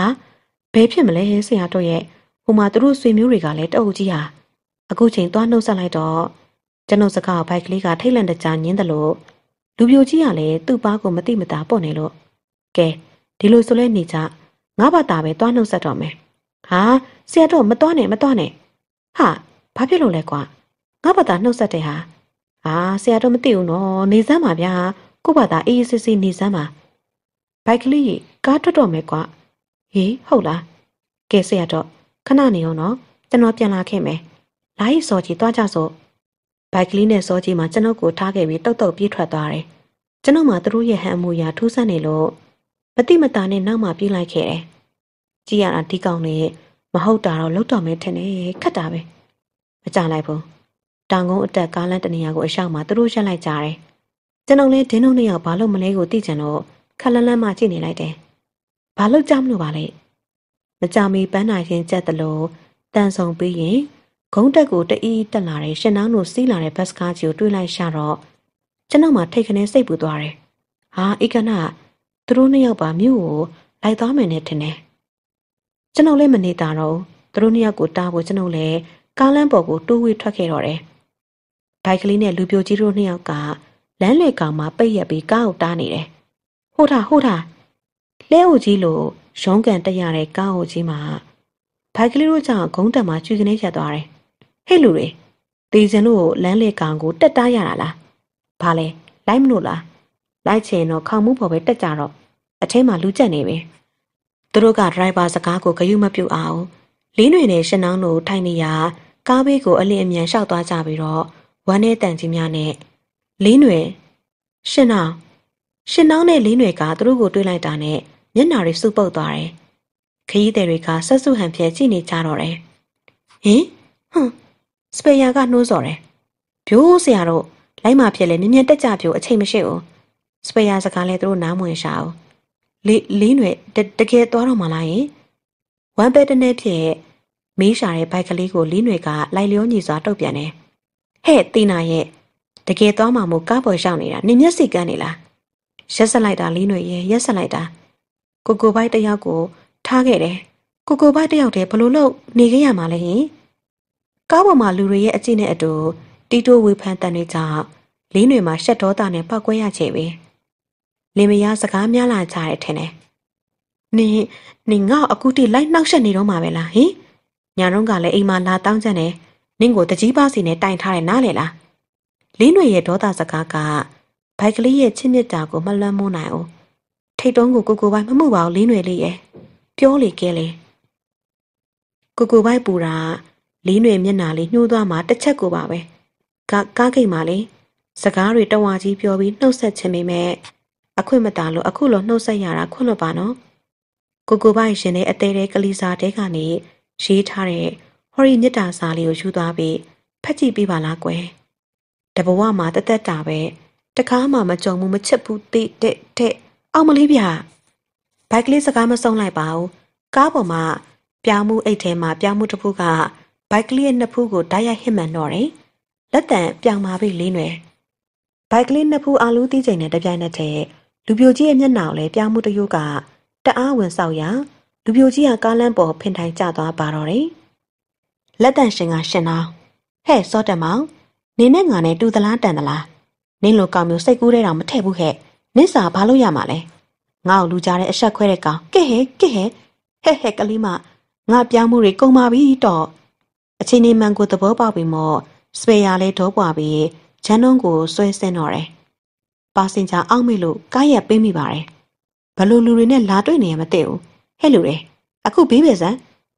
ဘယ်ဖြစ်မလဲဆရာတို့ရဲ့ဟိုမှာသူတို့ဆွေမျိုးတွေကလည်းတအုပ်ကြီးဟာအခုချိန်သွားနှုတ်ဆက်လိုက်တော့ကျွန်ုပ်စကားဘိုက်ကလေးကထိတ်လန့်တကြားညင်းတယ်လို့လူပြိုကြီးကလည်းသူ့ပါကိုမသိမသာပေါ့နေလို့ကဲဒီလိုဆိုလဲနေကြငါဘာသာပဲသွားနှုတ်ဆက်တော့မယ်ဟာဆရာတော့မသွားနဲ့မသွားနဲ့ဟာဘာဖြစ်လို့လဲကွာငါဘာသာနှုတ်ဆက်တဲ့ဟာဟာဆရာတော့မသိဘူးနော်နေစမ်းပါဗျာကို့ဘာသာအေးအေးဆေးဆေးနေစမ်းပါဘိုက်ကလေးကားထွက်တော့မယ်ကွာဟေးဟုတ်လားကဲဆရာတော့ခဏနေအောင်နော်ကျွန်တော်ပြန်လာခဲ့မယ်လာရီစော်ကြီးသွားကြစို့ဘိုက်ကလေးနဲ့စောကြီးမှကျွန်ုပ်ကိုထားခဲ့ပြီးတောက်တောက်ပြေးထွက်သွားတယ်။ကျွန်ုပ်မှသူတို့ရဲ့ဟန်မှုရာထူးဆန်းနေလို့မတိမတာနဲ့နောက်မှပြေးလိုက်ခဲ့တယ်။ကြည်ရတာဒီကောင်နဲ့မဟုတ်တာတော့လောက်တော်မဲထင်တယ်ခတ်တာပဲ။မကြလိုက်ဘူး။တောင်ကုန်းအတက်ကားလမ်းတနေရာကိုအရှောက်မှာသူတို့ရက်လိုက်ကြတယ်။ကျွန်ုပ်လည်းဒင်းလုံးနှစ်ယောက်ဘာလို့မလဲကိုသိကြတော့ခက်လန်းလန်းမှကြည့်နေလိုက်တယ်။ဘာလို့ကြောက်မလို့ပါလဲ။မကြမီပန်းနိုင်ရင်ကြက်တယ်လို့တန်ဆောင်ပြီးရင်ဂုံးတက်ကိုတအီးတက်လာတဲ့ရှင်နောင်းတို့စီးလာတဲ့ဘတ်စကားကြီးကိုတွေးလိုက်ရှာတော့ကျွန်တော်မှထိတ်ခနဲစိတ်ပူသွားတယ်။ဟာဧကနာသူတို့နှစ်ယောက်ပါမြို့ကိုလိုက်သွားမယ်နဲ့ထင်တယ်။ကျွန်တော်လည်းမနေတာတော့သူတို့နှစ်ယောက်ကိုတားဖို့ကျွန်တော်လည်းကားလမ်းပေါ်ကိုတိုးဝေးထွက်ခဲ့တော့တယ်။ဘိုက်ကလေးနဲ့လူပြိုကြီးတို့နှစ်ယောက်ကလမ်းလေကောင်မှာပိတ်ရက်ပြီးကားကိုတားနေတယ်။ဟိုထာဟိုထာလဲအိုကြီးလို့ရုံးကန်တက်ရတဲ့ကားအိုကြီးမှာဘိုက်ကလေးတို့ကြောင့်ဂုံးတက်မှာကျွေးကနေရက်သွားတယ်ဟဲ့လူတွေတေစင်တို့ကိုလမ်းလေကောင်ကိုတက်တားရတာလားဘာလဲလိုက်မလို့လားလိုက်ချင်တော့ခေါင်းမှုပေါ်ပဲတက်ကြတော့အထဲမှာလူကျက်နေပဲသူတို့ကဒရိုက်ဘာစကားကိုဂရုမပြုအောင်လင်းတွေနဲ့ရှင်နှောင်းတို့ထိုင်နေရာကားဘေးကိုအလင်းအမြန်လျှောက်သွားကြပြီးတော့ဝမ်းနဲ့တန်ကြီးများနဲ့လင်းတွေရှင်နှောင်းရှင်နှောင်းနဲ့လင်းတွေကသူတို့ကိုတွေးလိုက်တာနဲ့မျက်နှာတွေစုပုတ်သွားတယ်ခရီးသည်တွေကဆက်စုဟန်ဖြဲကြည့်နေကြတော့တယ်ဟင်ဟွန်းစပယ်ယာကနှိုးဆော်တယ်။ပြိုးဆရာတို့လိုက်မှဖြစ်လေမြင်မြင်တက်ကြပြိုးအချိန်မရှိဘူး။စပယ်ယာစကားလဲသူတို့နားမဝင်ရှာဘူး။လေးလေးနွယ်တကယ်သွားတော့မှလားယင်။ဝမ်ပဲတနေ့ဖြစ်ရဲ့မေးရှာတဲ့ဘိုက်ကလေးကိုလေးနွယ်ကလိုက်လျောညီစွာတုတ်ပြန်တယ်။ဟဲ့တီနာရဲ့တကယ်သွားမှမို့ကားပေါ်ရောက်နေတာနင်မျက်စိကန်းနေလား။ရက်ဆက်လိုက်တာလေးနွယ်ရဲ့ရက်ဆက်လိုက်တာကိုကိုဘိုက်တယောက်ကိုထားခဲ့တယ်။ကိုကိုဘိုက်တယောက်တည်းဘလို့လို့နေခဲ့ရမှာလဲဟင်။ကားပေါ်မှာလူတွေရဲ့အကျင့်နဲ့အတူတီတိုးဝေဖန်တန်တွေကြောင့်လင်းတွေမှာရှက်ဒေါသနဲ့ပောက်ကွဲရချိန်ပဲလင်မယားစကားများလာကြတယ်ထင်တယ်နင်နင်ငါအခုတိလိုက်နှောက်ရှက်နေတော့မှာပဲလားဟင်ညာတော့ကလည်းအိမ်မှာလာတောင်းကြတယ်နင့်ကိုတကြီးပါစီနဲ့တိုင်ထားတယ်နားလေလားလင်းတွေရဲ့ဒေါသစကားကဘိုက်ကလေးရဲ့ချစ်မြတ်တာကိုမလွမ်းမိုးနိုင်အောင်ထိတ်တုံးကိုကိုကိုပိုင်မမှုပါဘူးလင်းတွေလေးရဲ့ပြောလေကဲလေကိုကိုပိုင်ပူတာလင်းတွေမျက်နာလေးနှိုးသွားမှတစ်ချက်ကိုပါပဲကကားဂိတ်မှာလေစကားတွေတဝါကြီးပြောပြီးနှုတ်ဆက်ခြင်းပေမဲ့အခွင့်မသာလို့အခုလိုနှုတ်ဆက်ရတာခွင့်လွတ်ပါနော်ကိုကိုပိုင်ရှင်ရဲ့အသေးသေးကလေးစာတဲကနေရေးထားတဲ့ဟော်ရီမြစ်တာစာလေးကိုယူသွားပြီးဖတ်ကြည့်ပေးပါလားကွယ်တဘဝမှာတသက်တာပဲတကားမှမကြုံဘူးမချစ်ဘူးတိတက်တက်အောင်မလေးဗျာဘိုက်ကလေးစကားမဆုံးလိုက်ပါဘူးကားပေါ်မှာ ပြောင်းမှုအိတ်ထဲမှာပြောင်းမှုတစ်ခုကဘိုက်ကလေးရဲ့နှစ်ဖူးကိုတိုက်ရိုက်ဟစ်မှန်တော့တယ်။လက်တံပြောင်ပါပြီလင်းရွယ်။ဘိုက်ကလေးနှစ်ဖူးအာလူးတီးချိန်နဲ့တပြိုင်နက်တည်းလူပြိုကြီးရဲ့မျက်နှာကိုလည်းပြောင်မှုတရိုးကတအားဝင်ဆောက်ရာလူပြိုကြီးကကားလမ်းပေါ်ဖင်ထိုင်ကျသွားပါတော့တယ်။လက်တံရှင်ကရှင်တော့ဟဲ့စောတမောင်နင်းနဲ့ငါနဲ့တူသလားတန်သလားနင်းလိုကောင်မျိုးစိတ်ကူးတဲ့တောင်မထည့်ဘူးခဲ့နင့်စာဘာလို့ရမှာလဲငါ့ကိုလူကြားတဲ့အဆက်ခွဲတဲ့ကောင်ကဲ့ဟဲ့ကဲ့ဟဲ့ဟဲ့ဟဲ့ကလေးမငါပြောင်းမှုတွေကုန်ပါပြီတော့အခြေအနေမှန်ကိုသဘောပေါက်ပြီးမှစပယ်ယာလဲဒေါပွားပြီးဂျန်နုံကိုဆွဲဆင်းတော့တယ်။ပါစင်ဂျာအောက်မိလို့ကားရက်ပေးမိပါတယ်။ဘလို့လူတွေနဲ့လာတွေ့နေရမသိဘူး။ဟဲ့လူတွေအခုဘေးပဲစမ်း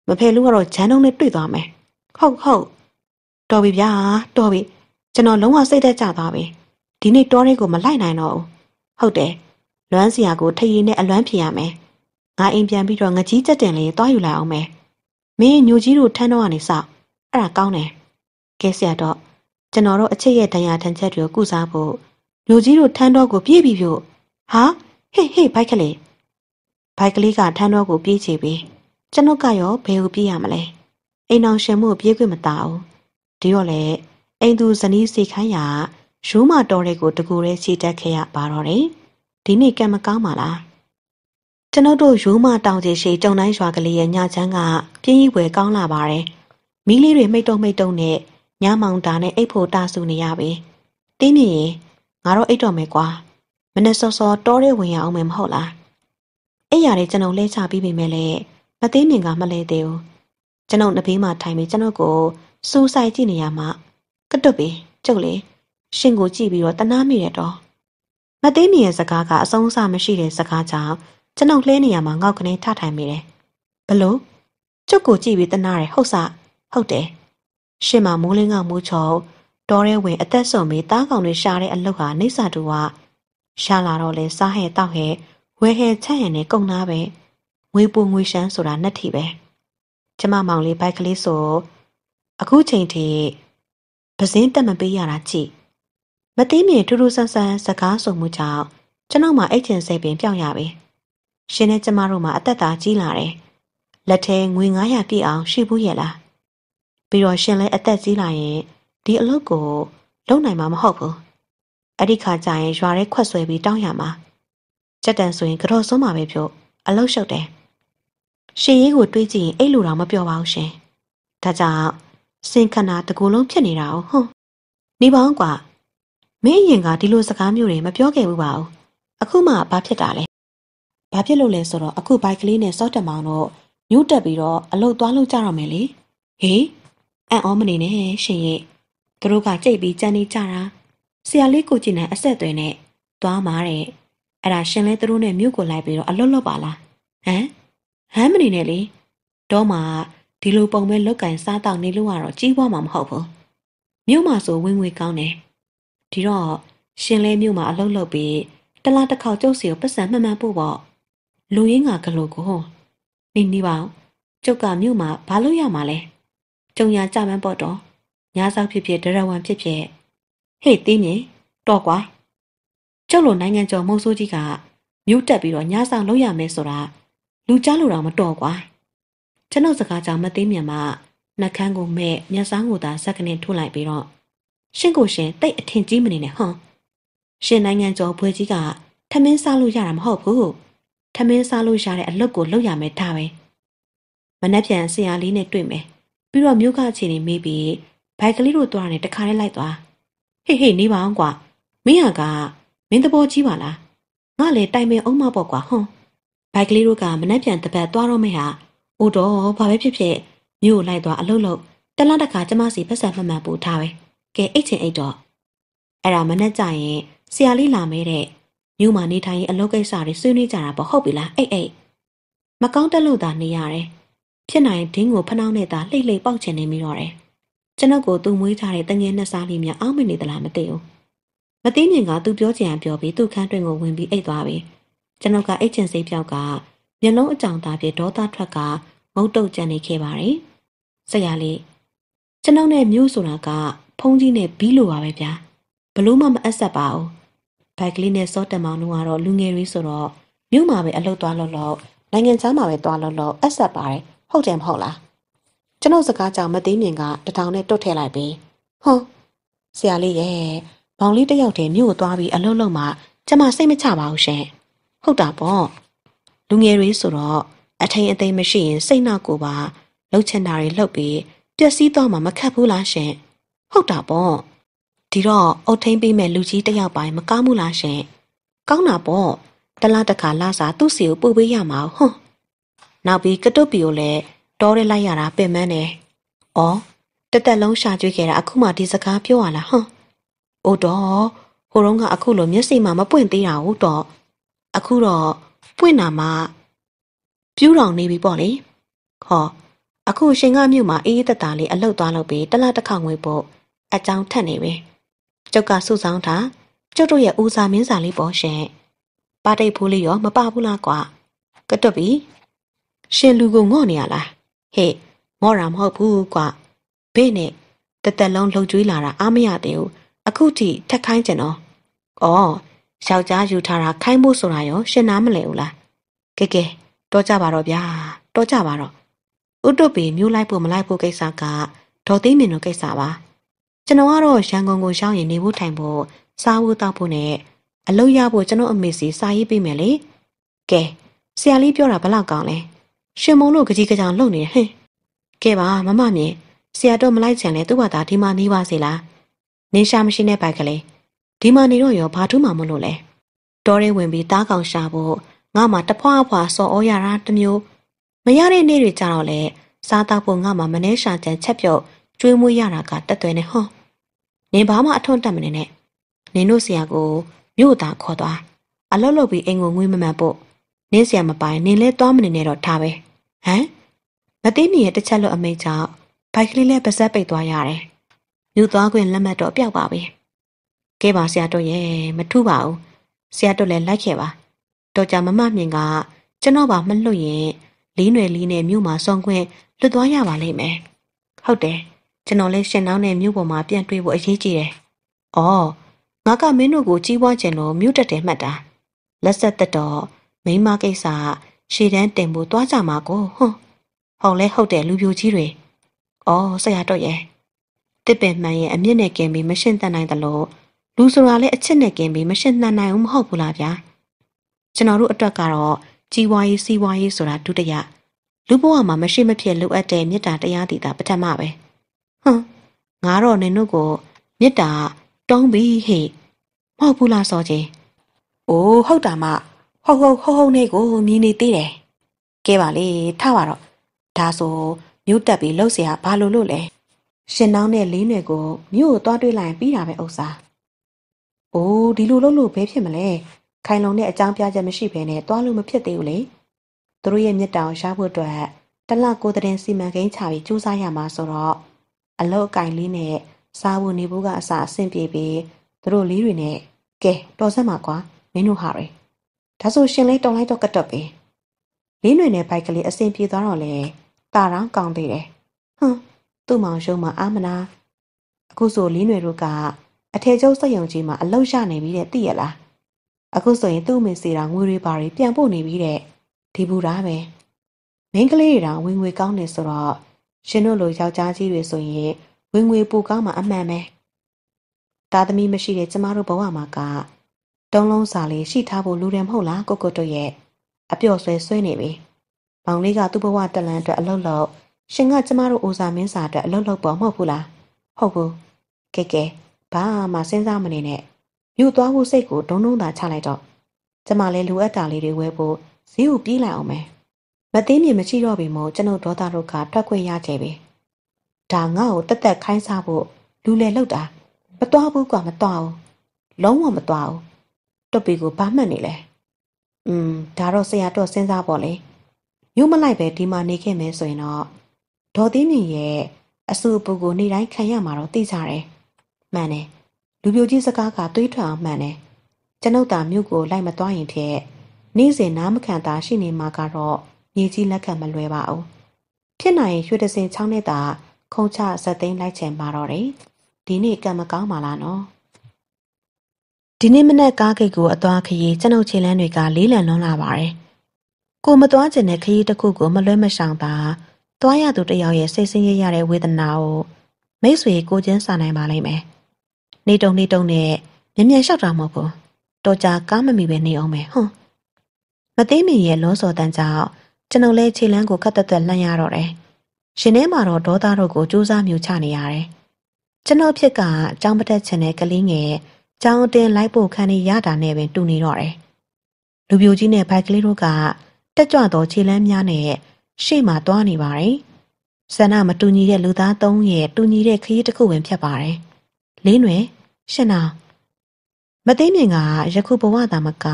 မဖယ်လို့ကတော့ဂျန်နုံနဲ့တွေ့သွားမယ်။ဟုတ်ဟုတ်တော်ပြီဗျာတော်ပြီကျွန်တော်လုံးဝစိတ်သက်သာသွားပြီ။ဒီနေ့တော်ရဲကိုမလိုက်နိုင်တော့ဘူး။ဟုတ်တယ်လွမ်းစရာကိုထရည်နဲ့အလွမ်းဖြေရမယ်။ငါအိမ်ပြန်ပြီးတော့ငကြီးကြက်တင်လေးသွားယူလိုက်အောင်မယ်။မင်းညိုကြီးတို့ထန်းတော့ကနေစောက်အဲ့ဒါကောင်းတယ်ကဲဆရာတော့ကျွန်တော်တို့အချစ်ရဲ့ဒဏ်ရာဒဏ်ချက်တွေကိုကုစားဖို့မျိုးကြီးတို့ထန်းတော်ကိုပြေးပြီးပြောဟာဟေ့ဟေ့ဘိုက်ကလေးဘိုက်ကလေးကထန်းတော်ကိုပြေးချေပြီးကျွန်တော်ကရောဘယ်ကိုပြေးရမလဲအိမ်အောင်ရှင်မှုပြေးခွင့်မတအောင်ဒီတော့လေအိမ်သူဇနီးစီခိုင်းရာရိုးမတော်တွေကို တကူရဲချီတက်ခဲ့ရပါတော့တယ်ဒီနေ့ကံမကောင်းပါလားကျွန်တော်တို့ရိုးမတောင်ကြီးရှိတုံတိုင်းရွာကလေးရဲ့ညချမ်းကပြင်းကြီးဝယ်ကောင်းလာပါတယ်မီးလေးတွေမိတ်တုံမိတ်တုံနဲ့ညမောင်တာနဲ့အိတ်ဖို့တာဆူနေရပဲတင်းနေရင်ငါတော့အိတ်တော်မယ်ကွာမနေ့စောစောတောရဲဝင်ရအောင်မယ်မဟုတ်လားအဲ့ရတဲ့ကျွန်တော်လဲချပြီးပြီမဲ့လေမသိနေကမလဲသေးဘူးကျွန်တော်နှပေးမှထိုင်ပြီးကျွန်တော်ကိုစူးဆိုင်ကြည့်နေရမှကတွတ်ပြီကျုပ်လေရှင်ကိုကြည့်ပြီးတော့တနာမိတယ်တော့မသိနေရဲ့စကားကအဆုံးအစမရှိတဲ့စကားကြောင့်ကျွန်တော်လှဲနေရမှာငေါက်ကနေထထိုင်မိတယ်ဘလို့ကျုပ်ကိုကြည့်ပြီးတနာတယ်ဟုတ်စားဟုတ်တယ်ရှင့်မမိုးလင်းကမိုးချုံတော်ရဲဝင် အသက်ဆုံးပြီးတားကောင်တွေရှာတဲ့အလုပ်ဟာနေစာတူကရှာလာတော့လဲစားဟဲတောက်ဟဲဝဲဟဲချက်ဟဲနဲ့ကုံနာပဲငွေပူငွေရှမ်းဆိုတာနှစ်ထီပဲကျမမောင်လေးဘိုက်ကလေးဆို အခုချိန်ထိပစင်းတက်မပေးရတာကြည့်မသိမြင်ထူးထူးဆန်းဆန်းစကားဆုံမှုကြောင့်ကျွန်တော်မှအိတ်ချင်စိတ်ပင်ပြောင်းရပြီရှင်နဲ့ကျမတို့မှအသက်သာကြီးလာတယ်လက်ထဲငွေ900ပြည့်အောင် ရှိဘူးရဲ့လားပြီးတော့ရှင်လဲအသက်ကြီးလာရင်ဒီအလုပ်ကို လုပ်နိုင်မှာမဟုတ်ဘူးအဲ့ဒီခါကျရင်ရွာထဲခွက်ဆွဲပြီးတောင်းရမှာကြက်တန်ဆိုရင်ကတော့ဆုံးမှာပဲပြောအလုပ်ရှုပ်တယ်ရှင်ရေးကိုတွေးကြည့်ရင်အဲ့လိုတော့မပြောပါဘူးရှင်ဒါကြောင့်စင်ခနာတကူလုံးဖြစ်နေတာဟုတ်နေပေါင်းကွာမင်းအရင်ကဒီလိုစကားမျိုးတွေမပြောခဲ့ဘူးပါဘူးအခုမှဘာဖြစ်တာလဲဘာဖြစ်လို့လဲဆိုတော့အခုဘိုက်ကလေးနဲ့စောတက်မောင်တို့ညှို့တက်ပြီးတော့အလုတ်သွားလို့ကြတော့မယ်လေဟေးအံ့ဩမနေနဲ့ရှင်ရဲ့သူတို့ကကြိတ်ပြီးကြံနေကြတာဆရာလေးကိုကြည်နိုင်အဆက်အသွယ်နဲ့သွားမာတဲ့အဲ့ဒါရှင်လဲသူတို့နဲ့မြို့ကိုလိုက်ပြီးတော့အလွတ်လွတ်ပါလားဟမ်ဟမ်းမနေနဲ့လေတော့မှဒီလိုပုံပဲလောက်ကင်စားတောက်နေလို့ကတော့ကြီးပွားမှာမဟုတ်ဘူးမြို့မှာဆိုဝင်ငွေကောင်းတယ်ဒီတော့ရှင်လဲမြို့မှာအလုပ်လုပ်ပြီးတလားတစ်ခေါက်ကျုပ်စီကိုပတ်စံမှန်မှန်ပို့ပေါ့လူရင်းကကလို့ကိုနေနေပါကျုပ်ကမြို့မှာဘာလို့ရမှာလဲကြုံရကြမှန်းပေါ့တော့ညာဆောက်ဖြစ်ဖြစ်ဒရဝံဖြစ်ဖြစ်ဟေ့သေးမြင်တော့ကွာကျုပ်လိုနိုင်ငံကျော်မုံဆိုးကြီးကမြို့တက်ပြီးတော့ညာဆောင်လုပ်ရမယ်ဆိုတာလူကြားလို့တော့မတော်ကွာကျွန်ုပ်စကားကြောင့်မသိမြန်မှနှကန်းကိုမဲ့မျက်စောင်းကိုသာစက္ကနဲ့ထိုးလိုက်ပြီးတော့ရှင့်ကိုရှင်တိတ်အထင်ကြီးမနေနဲ့ဟွန်းရှင်နိုင်ငံကျော်ဘွေကြီးကထမင်းစားလို့ရတာမဟုတ်ဘူးထမင်းစားလို့ရတဲ့အလုပ်ကိုလုပ်ရမယ်ဒါပဲမနှက်ပြန်ဆရာလေးနဲ့တွေ့မယ်ပြီးတော့မြို့ကအခြေအနေမေးပြီးဘိုက်ကလေးတို့သွားတယ်တခါလေးလိုက်သွားဟေ့ဟေ့နေပါအောင်ကွာမင်းဟာကမင်းသဘောကြီးပါလားငါလည်းတိုင်ပင်အောင်မပေါ့ကွာဟွန်းဘိုက်ကလေးတို့ကမနှက်ပြန်တပတ်သွားတော့မယ့်ဟာအိုတော့ဘာပဲဖြစ်ဖြစ်မြို့ကိုလိုက်သွားအလုပ်လုပ်တလားတခါကျမစီပတ်ဆက်မှမှန်ပို့ထားပဲကဲအိတ်ချင်အိတ်တော့အဲ့ဒါမနှက်ကြရင်ဆရာလေးလာမဲတဲ့မြို့မှာနေထိုင်ရင်အလုပ်ကိစ္စတွေဆွေးနွေးကြတာပေါ့ဟုတ်ပြီလားအိတ်အိတ်မကောင်းတက်လို့သာနေရတယ်ဖြစ်နိုင်ဒင်းကိုဖနှောင်းနဲ့သာလှိမ့်လှိမ့်ပေါက်ချင်နေမိတော့တယ်။ကျွန်ုပ်ကိုသူ့မွေးထားတဲ့တငယ်နှစ်စားလေးများအောင်းမနေသလားမသိဘူး။မသိမြင်ကသူပြောချင်ရပြောပြီးသူ့ခန်းတွင်ကိုဝင်ပြီးအိတ်သွားပြီ။ကျွန်ုပ်ကအိတ်ချင်စိတ်ပြောက်ကမျက်လုံးအကြောင်သားပြေဒေါသထွက်ကမုတ်တုတ်ကြံနေခဲ့ပါတယ်။ဆရာလေးကျွန်ုပ်နဲ့မျိုးဆိုတာကဖုန်းကြီးနဲ့ဘီးလိုပါပဲဗျာ။ဘလို့မှမအပ်ဆက်ပါဘူး။ဘိုက်ကလေးနဲ့စောတမန်တို့ကတော့လူငယ်တွေဆိုတော့မြို့မှာပဲအလုပ်သွားလို့လို့နိုင်ငံသားမှာပဲသွားလို့လို့အဆက်ပါတယ်ဟုတ်တယ်မဟုတ်လားကျွန်ုပ်စကားကြောင့်မသိမြင်ကတထောင်နဲ့တွတ်ထည့်လိုက်ပြီဟွန်းဆရာလေးရဲ့ဘောင်လေးတယောက်တည်းမြို့ကိုသွားပြီးအလုံးလုံးမှကျမစိတ်မချပါဘူးရှင်ဟုတ်တာပေါ့လူငယ်တွေဆိုတော့အထိန်အသိမ်းမရှိရင်စိတ်နှောက်ကိုပါလှုပ်ချင်တာတွေလှုပ်ပြီးပျက်စီးတော့မှမခက်ဘူးလားရှင်ဟုတ်တာပေါ့ဒီတော့အုတ်ထိန်ပေးမဲ့လူကြီးတယောက်ပိုင်းမကောင်းဘူးလားရှင်ကောင်းတာပေါ့တလားတခါလာစားသူ့စီကိုပို့ပေးရမှာဟွန်းနောက်ပြီးကတုတ်ပီကိုလည်းတော်ရဲလိုက်ရတာပင်မန်းတယ်။အော်တသက်လုံးရှာကြွေးခဲ့တာအခုမှဒီစကားပြောရလားဟမ်။အိုတော့ဟိုတုန်းကအခုလိုမျက်စိမှမပွင့်သေးတာဟုတ်တော့အခုတော့ပွင့်တာမှပြူးတော်နေပြီပေါ့လေ။ဟောအခုရှင်ကမြို့မှာအေးအေးသက်သာလေးအလောက်သွားလို့ပြီးတလားတစ်ခါငွေပို့အကြောင်းထက်နေပဲ။ကျုပ်ကစုဆောင်တာကျုပ်တို့ရဲ့ဦးစားမင်းစာလေးပေါ့ရှင်။ပါတိတ်ဖိုးလေးရောမပဘူးလားကွာ။ကတွတ်ပြီးရှင်လူကိုငော့နေရလားဟဲ့ငော့တာမဟုတ်ဘူးကွဘေ့နဲ့တသက်လုံးလှုပ်ကြွေးလာတာအားမရသေးဘူးအခုထိထက်ခိုင်းကြတော့ဩယောက်ျားယူထားတာခိုင်းဖို့ဆိုတာရော ရှင်းနာမလဲဘူးလားကဲကဲတော့ကြပါတော့ဗျာတော့ကြပါတော့ဥတုပေမျိုးလိုက်ဖို့မလိုက်ဖို့ကိစ္စကဒေါ်သိမင်းတို့ကိစ္စပါကျွန်တော်ကတော့ရန်ကုန်ကိုရှောင်းရင်နေဖို့ထိုင်ဖို့စားဖို့တောက်ဖို့နဲ့အလုပ်ရဖို့ကျွန်တော်အမေစီစာရေးပေးမယ်လေကဲဆရာလေးပြောတာဘလောက်ကောင်းလဲရှင်မုံတို့ကြကြီးကြောင်လှုပ်နေဟင်ကဲပါမမမြင်ဆရာတော်မလိုက်ချင်လဲသူ့ဘာသာဒီမှာနေပါစေလားနင်းရှာမရှိတဲ့ဘိုက်ကလေးဒီမှာနေတော့ရောဘာထူးမှမလို့လဲတော်ရဲဝင်ပြီးတားကောင်ရှာဖို့ငါမှတဖွာဖွာစော်ဩရတာတမျိုးမရတဲ့နေ့တွေကြတော့လေစားတော့ဖို့ငါမှမနှဲရှာချန်ချက်ပြုတ်ကျွေးမွေးရတာကတက်သွဲနေဟောနင်ဘာမှအထွန်းတက်မနေနဲ့နင်တို့ဆရာကိုမြို့သားခေါ်သွားအလောက်လောက်ပြီးအိမ်ကိုငွေမမှန်ဖို့နင်းစရာမပိုင်နင်းလဲသွားမနေနဲ့တော့ထားပဲဟမ်မသိမီရဲ့တစ်ချက်လို့အမိန့်ကြောင့်ဘိုက်ကလေးလဲပါဇက်ပိတ်သွားရတယ်ညူသွားခွင့်လက်မှတ်တော့ပျောက်ပါပြီကဲပါဆရာတော်ရဲ့မထူပါဘူးဆရာတော်လည်းလိုက်ခဲ့ပါတော်ကြမမမြင်က ကျွန်တော်ပါမလွတ်ရင်လင်းရွယ်လေးနဲ့မြို့မှာဆုံခွင့်လွတ်သွားရပါလိမ့်မယ်ဟုတ်တယ်ကျွန်တော်လည်းရှင်နှောင်းနဲ့မြို့ပေါ်မှာပြန်တွေ့ဖို့အရေးကြီးတယ်အော်ငါကမင်းတို့ကိုကြီးပွားခြင်းလို့မြို့တက်တယ်မှတ်တာလက်ဆက်သက်တော့မိမကိစ္စကရှေ့တန်းတင်ဖို့သွားကြမှာကိုဟွန်း။ဟုတ်လဲဟုတ်တယ်လူပြိုကြီးတွေ။အော်ဆရာတော့ရဲ့။တစ်ပင်မှန်ရဲ့အမြင့်နဲ့กินပြီးမရှင်းတတ်နိုင်တယ်လို့လူဆိုတာလည်းအချစ်နဲ့กินပြီးမရှင်းတတ်နိုင်ဘူးမဟုတ်ဘူးလားဗျာ။ကျွန်တော်တို့အတွက်ကတော့ကြီးဝါရေးစီးဝါရေးဆိုတာဒုတိယလူဘဝမှာမရှိမဖြစ်လိုအပ်တဲ့မေတ္တာတရားတည်တာပထမပဲဟွန်းငါတော့နင်တို့ကိုမေတ္တာတုံးပြီးဟေ့မဟုတ်ဘူးလားစောချင်းအိုးဟုတ်တာမဟုတ်ဟုတ်ဟုတ်ဟုတ်နဲ့ကို မြင်နေသေးတယ်ကဲပါလေထပါတော့ဒါဆိုမြို့တက်ပြီးလှုပ်เสียဘာလို့လို့လဲရှင်နှောင်းနဲ့လင်းနယ်ကိုမြို့ကိုသွားတွေ့လိုက်ရင်ပြီးတာပဲဥစ္စာအိုးဒီလိုလုပ်လို့ဘဲဖြစ်မလဲခိုင်လုံတဲ့အကြောင်းပြချက်မရှိဘဲနဲ့သွားလို့မဖြစ်သေးဘူးလေသူတို့ရဲ့မြစ်တောင်ရှားဖို့အတွက်တလကိုတဲ့စီမံကိန်းချပြီးစူးစမ်းရမှာဆိုတော့အလောက်အကင်လေးနဲ့စားဖို့နေဖို့ကအစာအဆင်ပြေပြီးသူတို့လေးတွေနဲ့ကဲတော်စက်မှာကွာမင်းတို့ဟာရယ်ဒါဆိုရှင်လေးတုံလိုက်တော့ကတ်တော့ပဲလင်းတွင်နဲ့ဘိုက်ကလေးအစင်ပြေသွားတော့လေတာရောင်းကောင်းသေးတယ်ဟွန်းသူ့မောင်ရုံမှာအာမနာအခုဆိုလင်းတွင်တို့ကအထယ်ကျုပ်စက်ယုံကြီးမှာအလောက်ရနေပြီတဲ့သိရလားအခုဆိုရင်သူ့အမေစီတာငွေတွေပါတွေပြန်ပို့နေပြီတဲ့ဒီဘူးသားပဲမင်းကလေးတွေတောင်ဝင်ငွေကောင်းနေဆိုတော့ရှင်တို့လိုယောက်ျားကြီးတွေဆိုရင်ဝင်ငွေပိုကောင်းမှအမှန်ပဲသားသမီးမရှိတဲ့ကျမတို့ဘဝမှာကတုံးလုံးစာလေးရှိထားဖို့လူတယ်မဟုတ်လားကိုကိုတို့ရဲ့အပြော့ဆွဲဆွဲနေပြီ။မောင်လေးကသူ့ဘဝတလန်အတွက်အလုပ်လုပ်ရှင်ကကျမတို့အိုစာမင်းစာအတွက်အလုပ်လုပ်ပေါ်မဟုတ်ဘူးလား။ဟုတ်ဘူး။ကဲကဲဘာမှစဉ်းစားမနေနဲ့။ယူသွားဖို့စိတ်ကိုဒုံဒုံသာချလိုက်တော့ကျမလည်းလိုအပ်တာလေးတွေဝယ်ဖို့ဈေးကိုပြေးလိုက်အောင်မယ်။မသိမြင်မရှိတော့ပြီမို့ကျွန်တော်ဒေါသတို့ကထွက်ခွင့်ရကြပြီ။ဒါငါ့ကိုတက်တက်ခိုင်းစားဖို့လူလေလောက်တာမတော်ဘူးကွာမတော်ဘူး။လုံးဝမတော်ဘူး။တွက်ပေကိုဘာမှတ်နေလဲ။อืมဒါတော့ဆရာတော့စဉ်းစားပေါ့လေ။ယူမလိုက်ပဲဒီမှာနေခဲ့မယ်ဆိုရင်တော့ဒေါ်သိမြင့်ရဲ့အဆူပူကိုနေတိုင်းခံရမှာတော့သိကြတယ်။မှန်တယ်။လူပြိုကြီးစကားကသွေးထွက်အောင်မှန်တယ်။ကျွန်ုပ်သားမြို့ကိုလိုက်မသွားရင်ထက်နေ့စဉ်နားမခံတာရှိနေမှာကတော့မြေကြီးလက်ခံမလွဲပါဘူး။ဖြစ်နိုင်ရွှေတစင်ချောင်းနဲ့တာခုံချဇက်သိမ်းလိုက်ချင်ပါတော့တယ်။ဒီနေ့ကံမကောင်းပါလားနော်။ဒီနေ့မနက်ကားဂိတ်ကိုအသွားခရီးကျွန်ုပ်ခြေလမ်းတွေကလေးလံလွန်လာပါတယ်။ကိုမသွားခြင်းတဲ့ခရီးတစ်ခုကိုမလွဲမရှောင်သာသွားရသူတယောက်ရဲ့စိတ်ဆင်းရဲရတဲ့ဝေဒနာကိုမိတ်ဆွေကိုချင်းစာနိုင်ပါလိမ့်မယ်။နေတုံနေတုံနဲ့မြ мян လျှောက်တာမဟုတ်ဘူး။တော်ကြာကားမမီပဲနေအောင်ပဲဟွန်း။မသိမင်ရဲ့လောစော်တန်းကြောင့်ကျွန်ုပ်လည်းခြေလမ်းကိုခက်တက်တက်လှမ်းရတော့တယ်။ရှင်ထဲမှာတော့ဒေါသတို့ကိုစူးစမ်းမြူချနေရတယ်။ကျွန်တော်ဖြစ်ကအကြောင်းပတက်ချင်တဲ့ကလေးငယ်ကြောင်းတင်လိုက်ဖို့ခံနေရတာနဲ့ပင်တူနေတော့တယ်။လူပြိုကြီးနဲ့ဘိုက်ကလေးတို့ကတက်ကြွသောခြေလမ်းများနဲ့ရှေ့မှာတွားနေပါတယ်။ဆန္ဒမတူညီတဲ့လူသားသုံးရဲ့တူညီတဲ့ခရီးတစ်ခုဝင်ဖြတ်ပါတယ်။လင်းတွင်ရှင်နာမသိမြင်ကယခုဘဝသာမက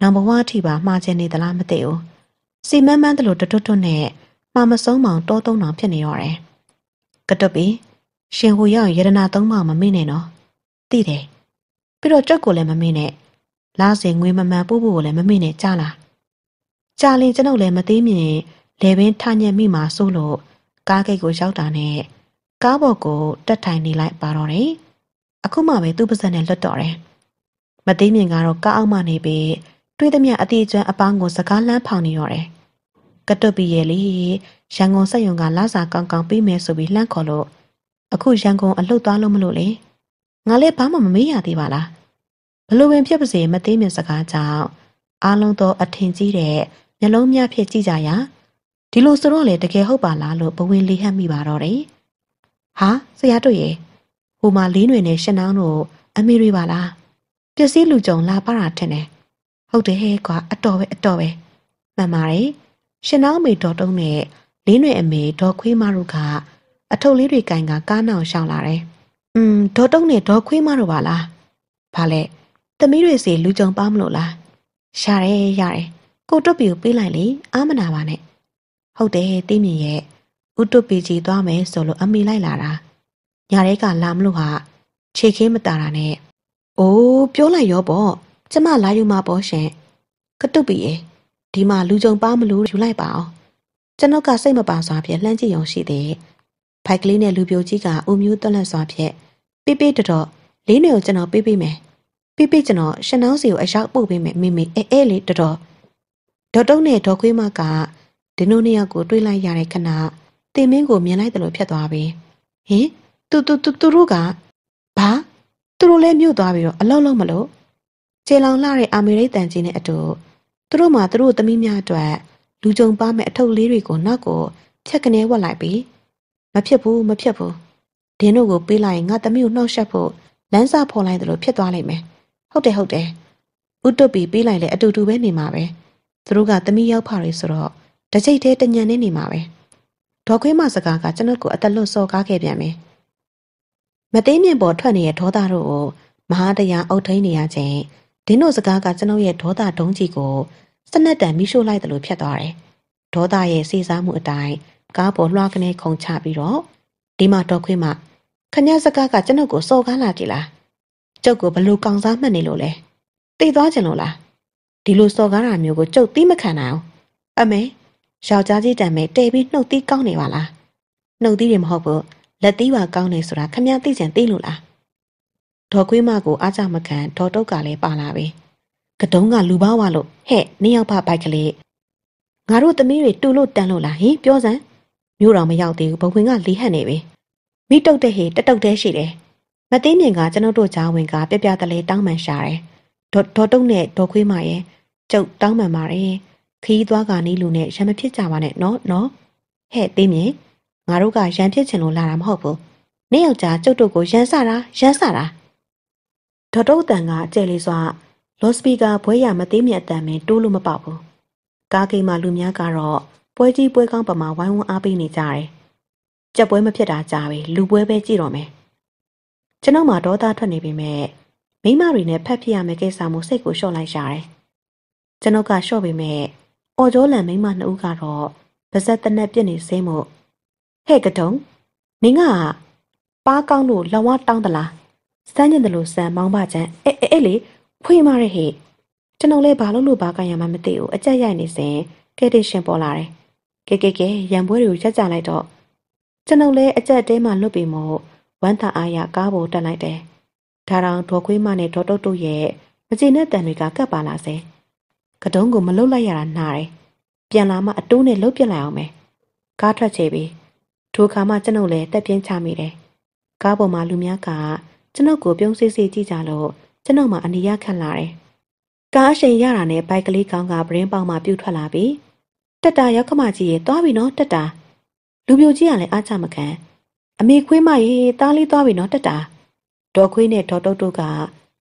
နောင်ဘဝထိပါမှားချင်နေသလားမသိဘူး။စီမန်းမန်းတလို့တွတ်တွတ်နဲ့မှာမဆုံးမောင်တောတုံးတောင်ဖြစ်နေတော့တယ်။ကတွတ်ပြီးရှင်ဟိုရောက်ရတနာသုံးမောင်မမေ့နဲ့နော်။သိတယ်။ပြီးတော့ကြွက်ကိုလည်းမမေ့နဲ့လာစင်ငွေမမှန်ပို့ဖို့ကိုလည်းမမေ့နဲ့ကြလားကြရင်ကျွန်ုပ်လည်းမသေးမြင်လေပင်ထညက်မိမှာစိုးလို့ကားဂိတ်ကိုရောက်တာနဲ့ကားပေါ်ကိုတက်ထိုင်နေလိုက်ပါတော့တယ်အခုမှပဲသူ့ပါဇက်နဲ့လွတ်တော့တယ်မသေးမြင်ကတော့ကားအောက်မှနေပြီးတွေ့သမျှအသေးကျွမ်းအပန်းကိုစကားလမ်းဖောင်နေတော့တယ်ကတွတ်ပြီးရဲ့လေရန်ကုန်စက်ရုံကလာစာကောင်းကောင်းပေးမယ်ဆိုပြီးလှမ်းခေါ်လို့အခုရန်ကုန်အလှုပ်သွားလို့မလို့လေ။ငါလည်းဘာမှမမေ့ရသေးပါလားဘလို့ပင်ဖြစ်ပါစေမသိမြင်စကားကြောင့်အားလုံးသောအထင်ကြီးတဲ့မျက်လုံးများဖြစ်ကြည့်ကြရာဒီလိုဆိုတော့လေတကယ်ဟုတ်ပါလားလို့ဘဝင်လေးဟပ်မိပါတော့တယ်ဟာဆရာတို့ရေဟိုမှာလေးနွေနဲ့ရှင်နှောင်းတို့အမေတွေပါလားပစ္စည်းလူကြုံလာပါတာထင်တယ်ဟုတ်တယ်ဟဲ့ကွာအတော်ပဲအတော်ပဲမှန်ပါတယ်ရှင်နှောင်းမေတော်တုံးနဲ့လေးနွေအမေဒေါ်ခွေးမတို့ကအထုပ်လေးတွေကင်ကကားနောက်ရှောင်လာတယ်อืมဒေါ်တုံးနဲ့ဒေါ်ခွေးမတို့ပါလားဘာလဲသမီးတွေစီလူကြုံပါမလို့လားရတယ်ရတယ်ကိုတွတ်ပီကိုပေးလိုက်လေအာမနာပါနဲ့ဟုတ်တယ်တိမြင့်ရဲ့ဥတွတ်ပီကြီးသွားမယ်ဆိုလို့အမိလိုက်လာတာညာတဲကလာမလို့ဟာခြေခင်းမတာတာနဲ့အိုးပြောလိုက်ရောပေါ့ကျမလာယူမှာပေါ့ရှင်ကတုတ်ပီရဲ့ဒီမှာလူကြုံပါမလို့ယူလိုက်ပါအောင်ကျွန်တော်ကစိတ်မပါစွာဖြင့်လှမ်းကြည့်ရုံရှိသေးဖိုက်ကလေးနဲ့လူပြိုကြီးကအုံမျိုးတွက်လက်စွာဖြင့်ပေးပေးတော်တော်လေးနေကိုကျွန်တော်ပေးပေးမယ်ပေးပေးကျွန်တော်ရှင်နှောင်းစီကိုအရောက်ပို့ပေးမယ်မေမေအဲအဲလေးတော်တော်ဒေါ်တုံးနဲ့ဒေါ်ခွေးမကဒီနိုနှစ်ယောက်ကို တွေးလိုက်ရတဲ့ခဏတင်မင်းကိုမြင်လိုက်တယ်လို့ဖြတ်သွားပြီဟင်သူသူသူသူတို့ကဘာသူတို့လည်းမြို့သွားပြီးတော့အလောက်လောက်မလို့ခြေလောင်လှတဲ့အာမေရိကန်ကြီးနဲ့အတူသူတို့မှသူတို့သမီးများအတွက်လူကြုံပါမဲ့အထုပ်လေးတွေကိုနောက်ကိုချက်ကနေဝတ်လိုက်ပြီးမဖြစ်ဘူးမဖြစ်ဘူးဒင်းတို့ကိုပေးလိုက်ငါသမီးကိုနှောက်ယှက်ဖို့လမ်းစာဖော်လိုက်တယ်လို့ဖြစ်သွားလိမ့်မယ်ဟုတ်တယ်ဟုတ်တယ်ဥတုပ်ပြီးပေးလိုက်လဲအတူတူပဲနေမှာပဲသူတို့ကသမီးရောက်ဖာတွေဆိုတော့တစ်ချိန်တည်းတညံနေနေမှာပဲဒေါ်ခွေးမစကားကကျွန်ုပ်ကိုအသက်လွတ်စော်ကားခဲ့ပြန်မယ်မသိမြင့်ပေါ်ထွက်နေတဲ့ဒေါသတို့ကိုမဟာတရားအုပ်ထိန်နေရခြင်းဒင်းတို့စကားကကျွန်ုပ်ရဲ့ဒေါသဒုံးကြီးကိုစနက်တံမိရှို့လိုက်တယ်လို့ဖြစ်သွားတယ်ဒေါသရဲ့စေစားမှုအတိုင်းကားပေါ်လွှားကနေခုန်ချပြီးတော့ဒီမှာတော်ခွင်းမခမည်းစကားကကျွန်ုပ်ကိုစော်ကားလာကြည်လားကျုပ်ကိုဘလို့ကောင်စားမှတ်နေလို့လဲတိတ်သွားခြင်းလို့လားဒီလိုစော်ကားတာမျိုးကိုကျုပ်သိမခံနိုင်အောင်အမေယောက်ျားကြီးတံမဲတဲပြီးနှုတ်သီးကောင်းနေပါလားနှုတ်သီးတွေမဟုတ်ဘူးလက်သီးပါကောင်းနေဆိုတာခမည်းသိချင်သိလို့လားဒေါ်ခွေးမကိုအားကြမခံဒေါ်တုတ်ကလည်းပါလာပြီကတုံးကလူပါဝါလို့ဟဲ့နင်းရောက်ဖဘိုက်ကလေးငါတို့သမီးတွေတူလို့တန်လို့လားဟင်ပြောစမ်းမြို့တော်မရောက်သေးဘူးဘဝင်ကလေးဟန်နေပြီမိတုတ်တဲ့ဟေတတုတ်တဲ့ရှိတယ်မသိမြင်ကကျွန်တော်တို့ကြားဝင်ကပြပြတလဲတောင်းပန်ရှာတယ်ဒေါ်ဒေါ်တုတ်နဲ့ဒေါ်ခွေးမရဲ့ကျုပ်တောင်းပန်ပါတယ်ခီးသွားကနီးလူနဲ့ရံမဖြစ်ကြပါနဲ့နော်နော်ဟဲ့သိမြင်ငါတို့ကရံဖြစ်ချင်လို့လာတာမဟုတ်ဘူးနေ့ယောက်ျားကျုပ်တို့ကိုရန်စတာရန်စတာဒေါ်တုတ်တန်ကအကျယ်လေးစွာ လော့စပီကာဘွဲရမသေးမြတ်တန်ပင်တိုးလို့မပေါဘူးကားကိမ်းမှာလူများကတော့ပွဲကြီးပွဲကောင်းပမာဝိုင်းဝန်းအားပေးနေကြတယ်။ကြက်ပွဲမဖြစ်တာကြားပဲလူပွဲပဲကြည့်တော့မယ်။ကျွန်တော်မှဒေါသထွက်နေပြီမဲ့မိမတွေနဲ့ဖက်ဖြစ်ရမယ့်ကိစ္စမျိုးစိတ်ကိုလျှော့လိုက်ရတယ်။ကျွန်တော်ကလျှော့ပေမဲ့အော်ကျော်လန်မိမနှစ်ဦးကတော့ပါဇက်တနက်ပြစ်နေစင်းမို့ဟဲ့ကတုံနင်ကပါကောင်းလို့လဝတောင်းသလားစမ်းညင်တယ်လို့စံမောင်းပါချမ်းအဲ့အဲ့လေဖွေးမရဟဲ့ကျွန်တော်လည်းဘာလို့လို့ဘာကရမှမသိဘူးအကြက်ရိုက်နေစဉ်ကဲတေရှင်ပေါ်လာတယ်ကဲကဲကဲရံပွဲတွေကိုရက်ကြလိုက်တော့ကျွန်ုပ်လည်းအကြက်တဲမှလွတ်ပြီမို့ဝမ်းသာအားရကားပေါ်တက်လိုက်တယ်။ဒါတောင်ဒေါ်ခွေးမနဲ့ဒေါ်တုတ်တို့ရဲ့မကျေနပ်တန်တွေကကပ်ပါလာစေ။ကတုံးကိုမလုတ်လိုက်ရတာနားတယ်။ပြန်လာမှအတိုးနဲ့လုတ်ပြလိုက်အောင်မယ်။ကားထွက်ချေပြီးထိုအခါမှကျွန်ုပ်လည်းတက်ပြင်းချမိတယ်။ကားပေါ်မှာလူများကကျွန်ုပ်ကိုပြုံးစစ်စစ်ကြည့်ကြလို့ကျွန်ုပ်မှအနီးရခံလာတယ်။ကားအရှိန်ရတာနဲ့ဘိုက်ကလေးကောင်းကပရင်းပေါက်မှပြုတ်ထွက်လာပြီး။တက်တာရောက်ခမကြီးရဲ့သွားပြီနော်တက်တာလူပြိုကြီးကလည်းအားချမခံ အမေခွေးမရေသားလေးသွားပြီနော်တက်တာဒေါ်ခွေးနဲ့ဒေါ်တုတ်တို့က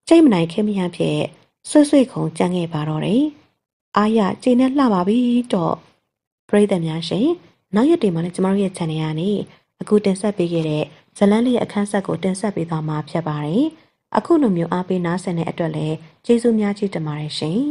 စိတ်မနိုင်ခင်မရဖြင့်ဆွေ့ဆွေ့ခုံကြံခဲ့ပါတော့တယ်အားရခြေနဲ့လှပါပြီတော့ပရိသတ်များရှင်နောက်ရက်တွေမှာလည်းကျမတို့ရဲ့ channel ကနေအခုတင်ဆက်ပေးခဲ့တဲ့ဇလန်းလေးရဲ့အခန်းဆက်ကိုတင်ဆက်ပေးသွားမှာဖြစ်ပါတယ်အခုလိုမျိုးအားပေးနားဆင်တဲ့အတွက်လည်းကျေးဇူးများကြီးတင်ပါတယ်ရှင်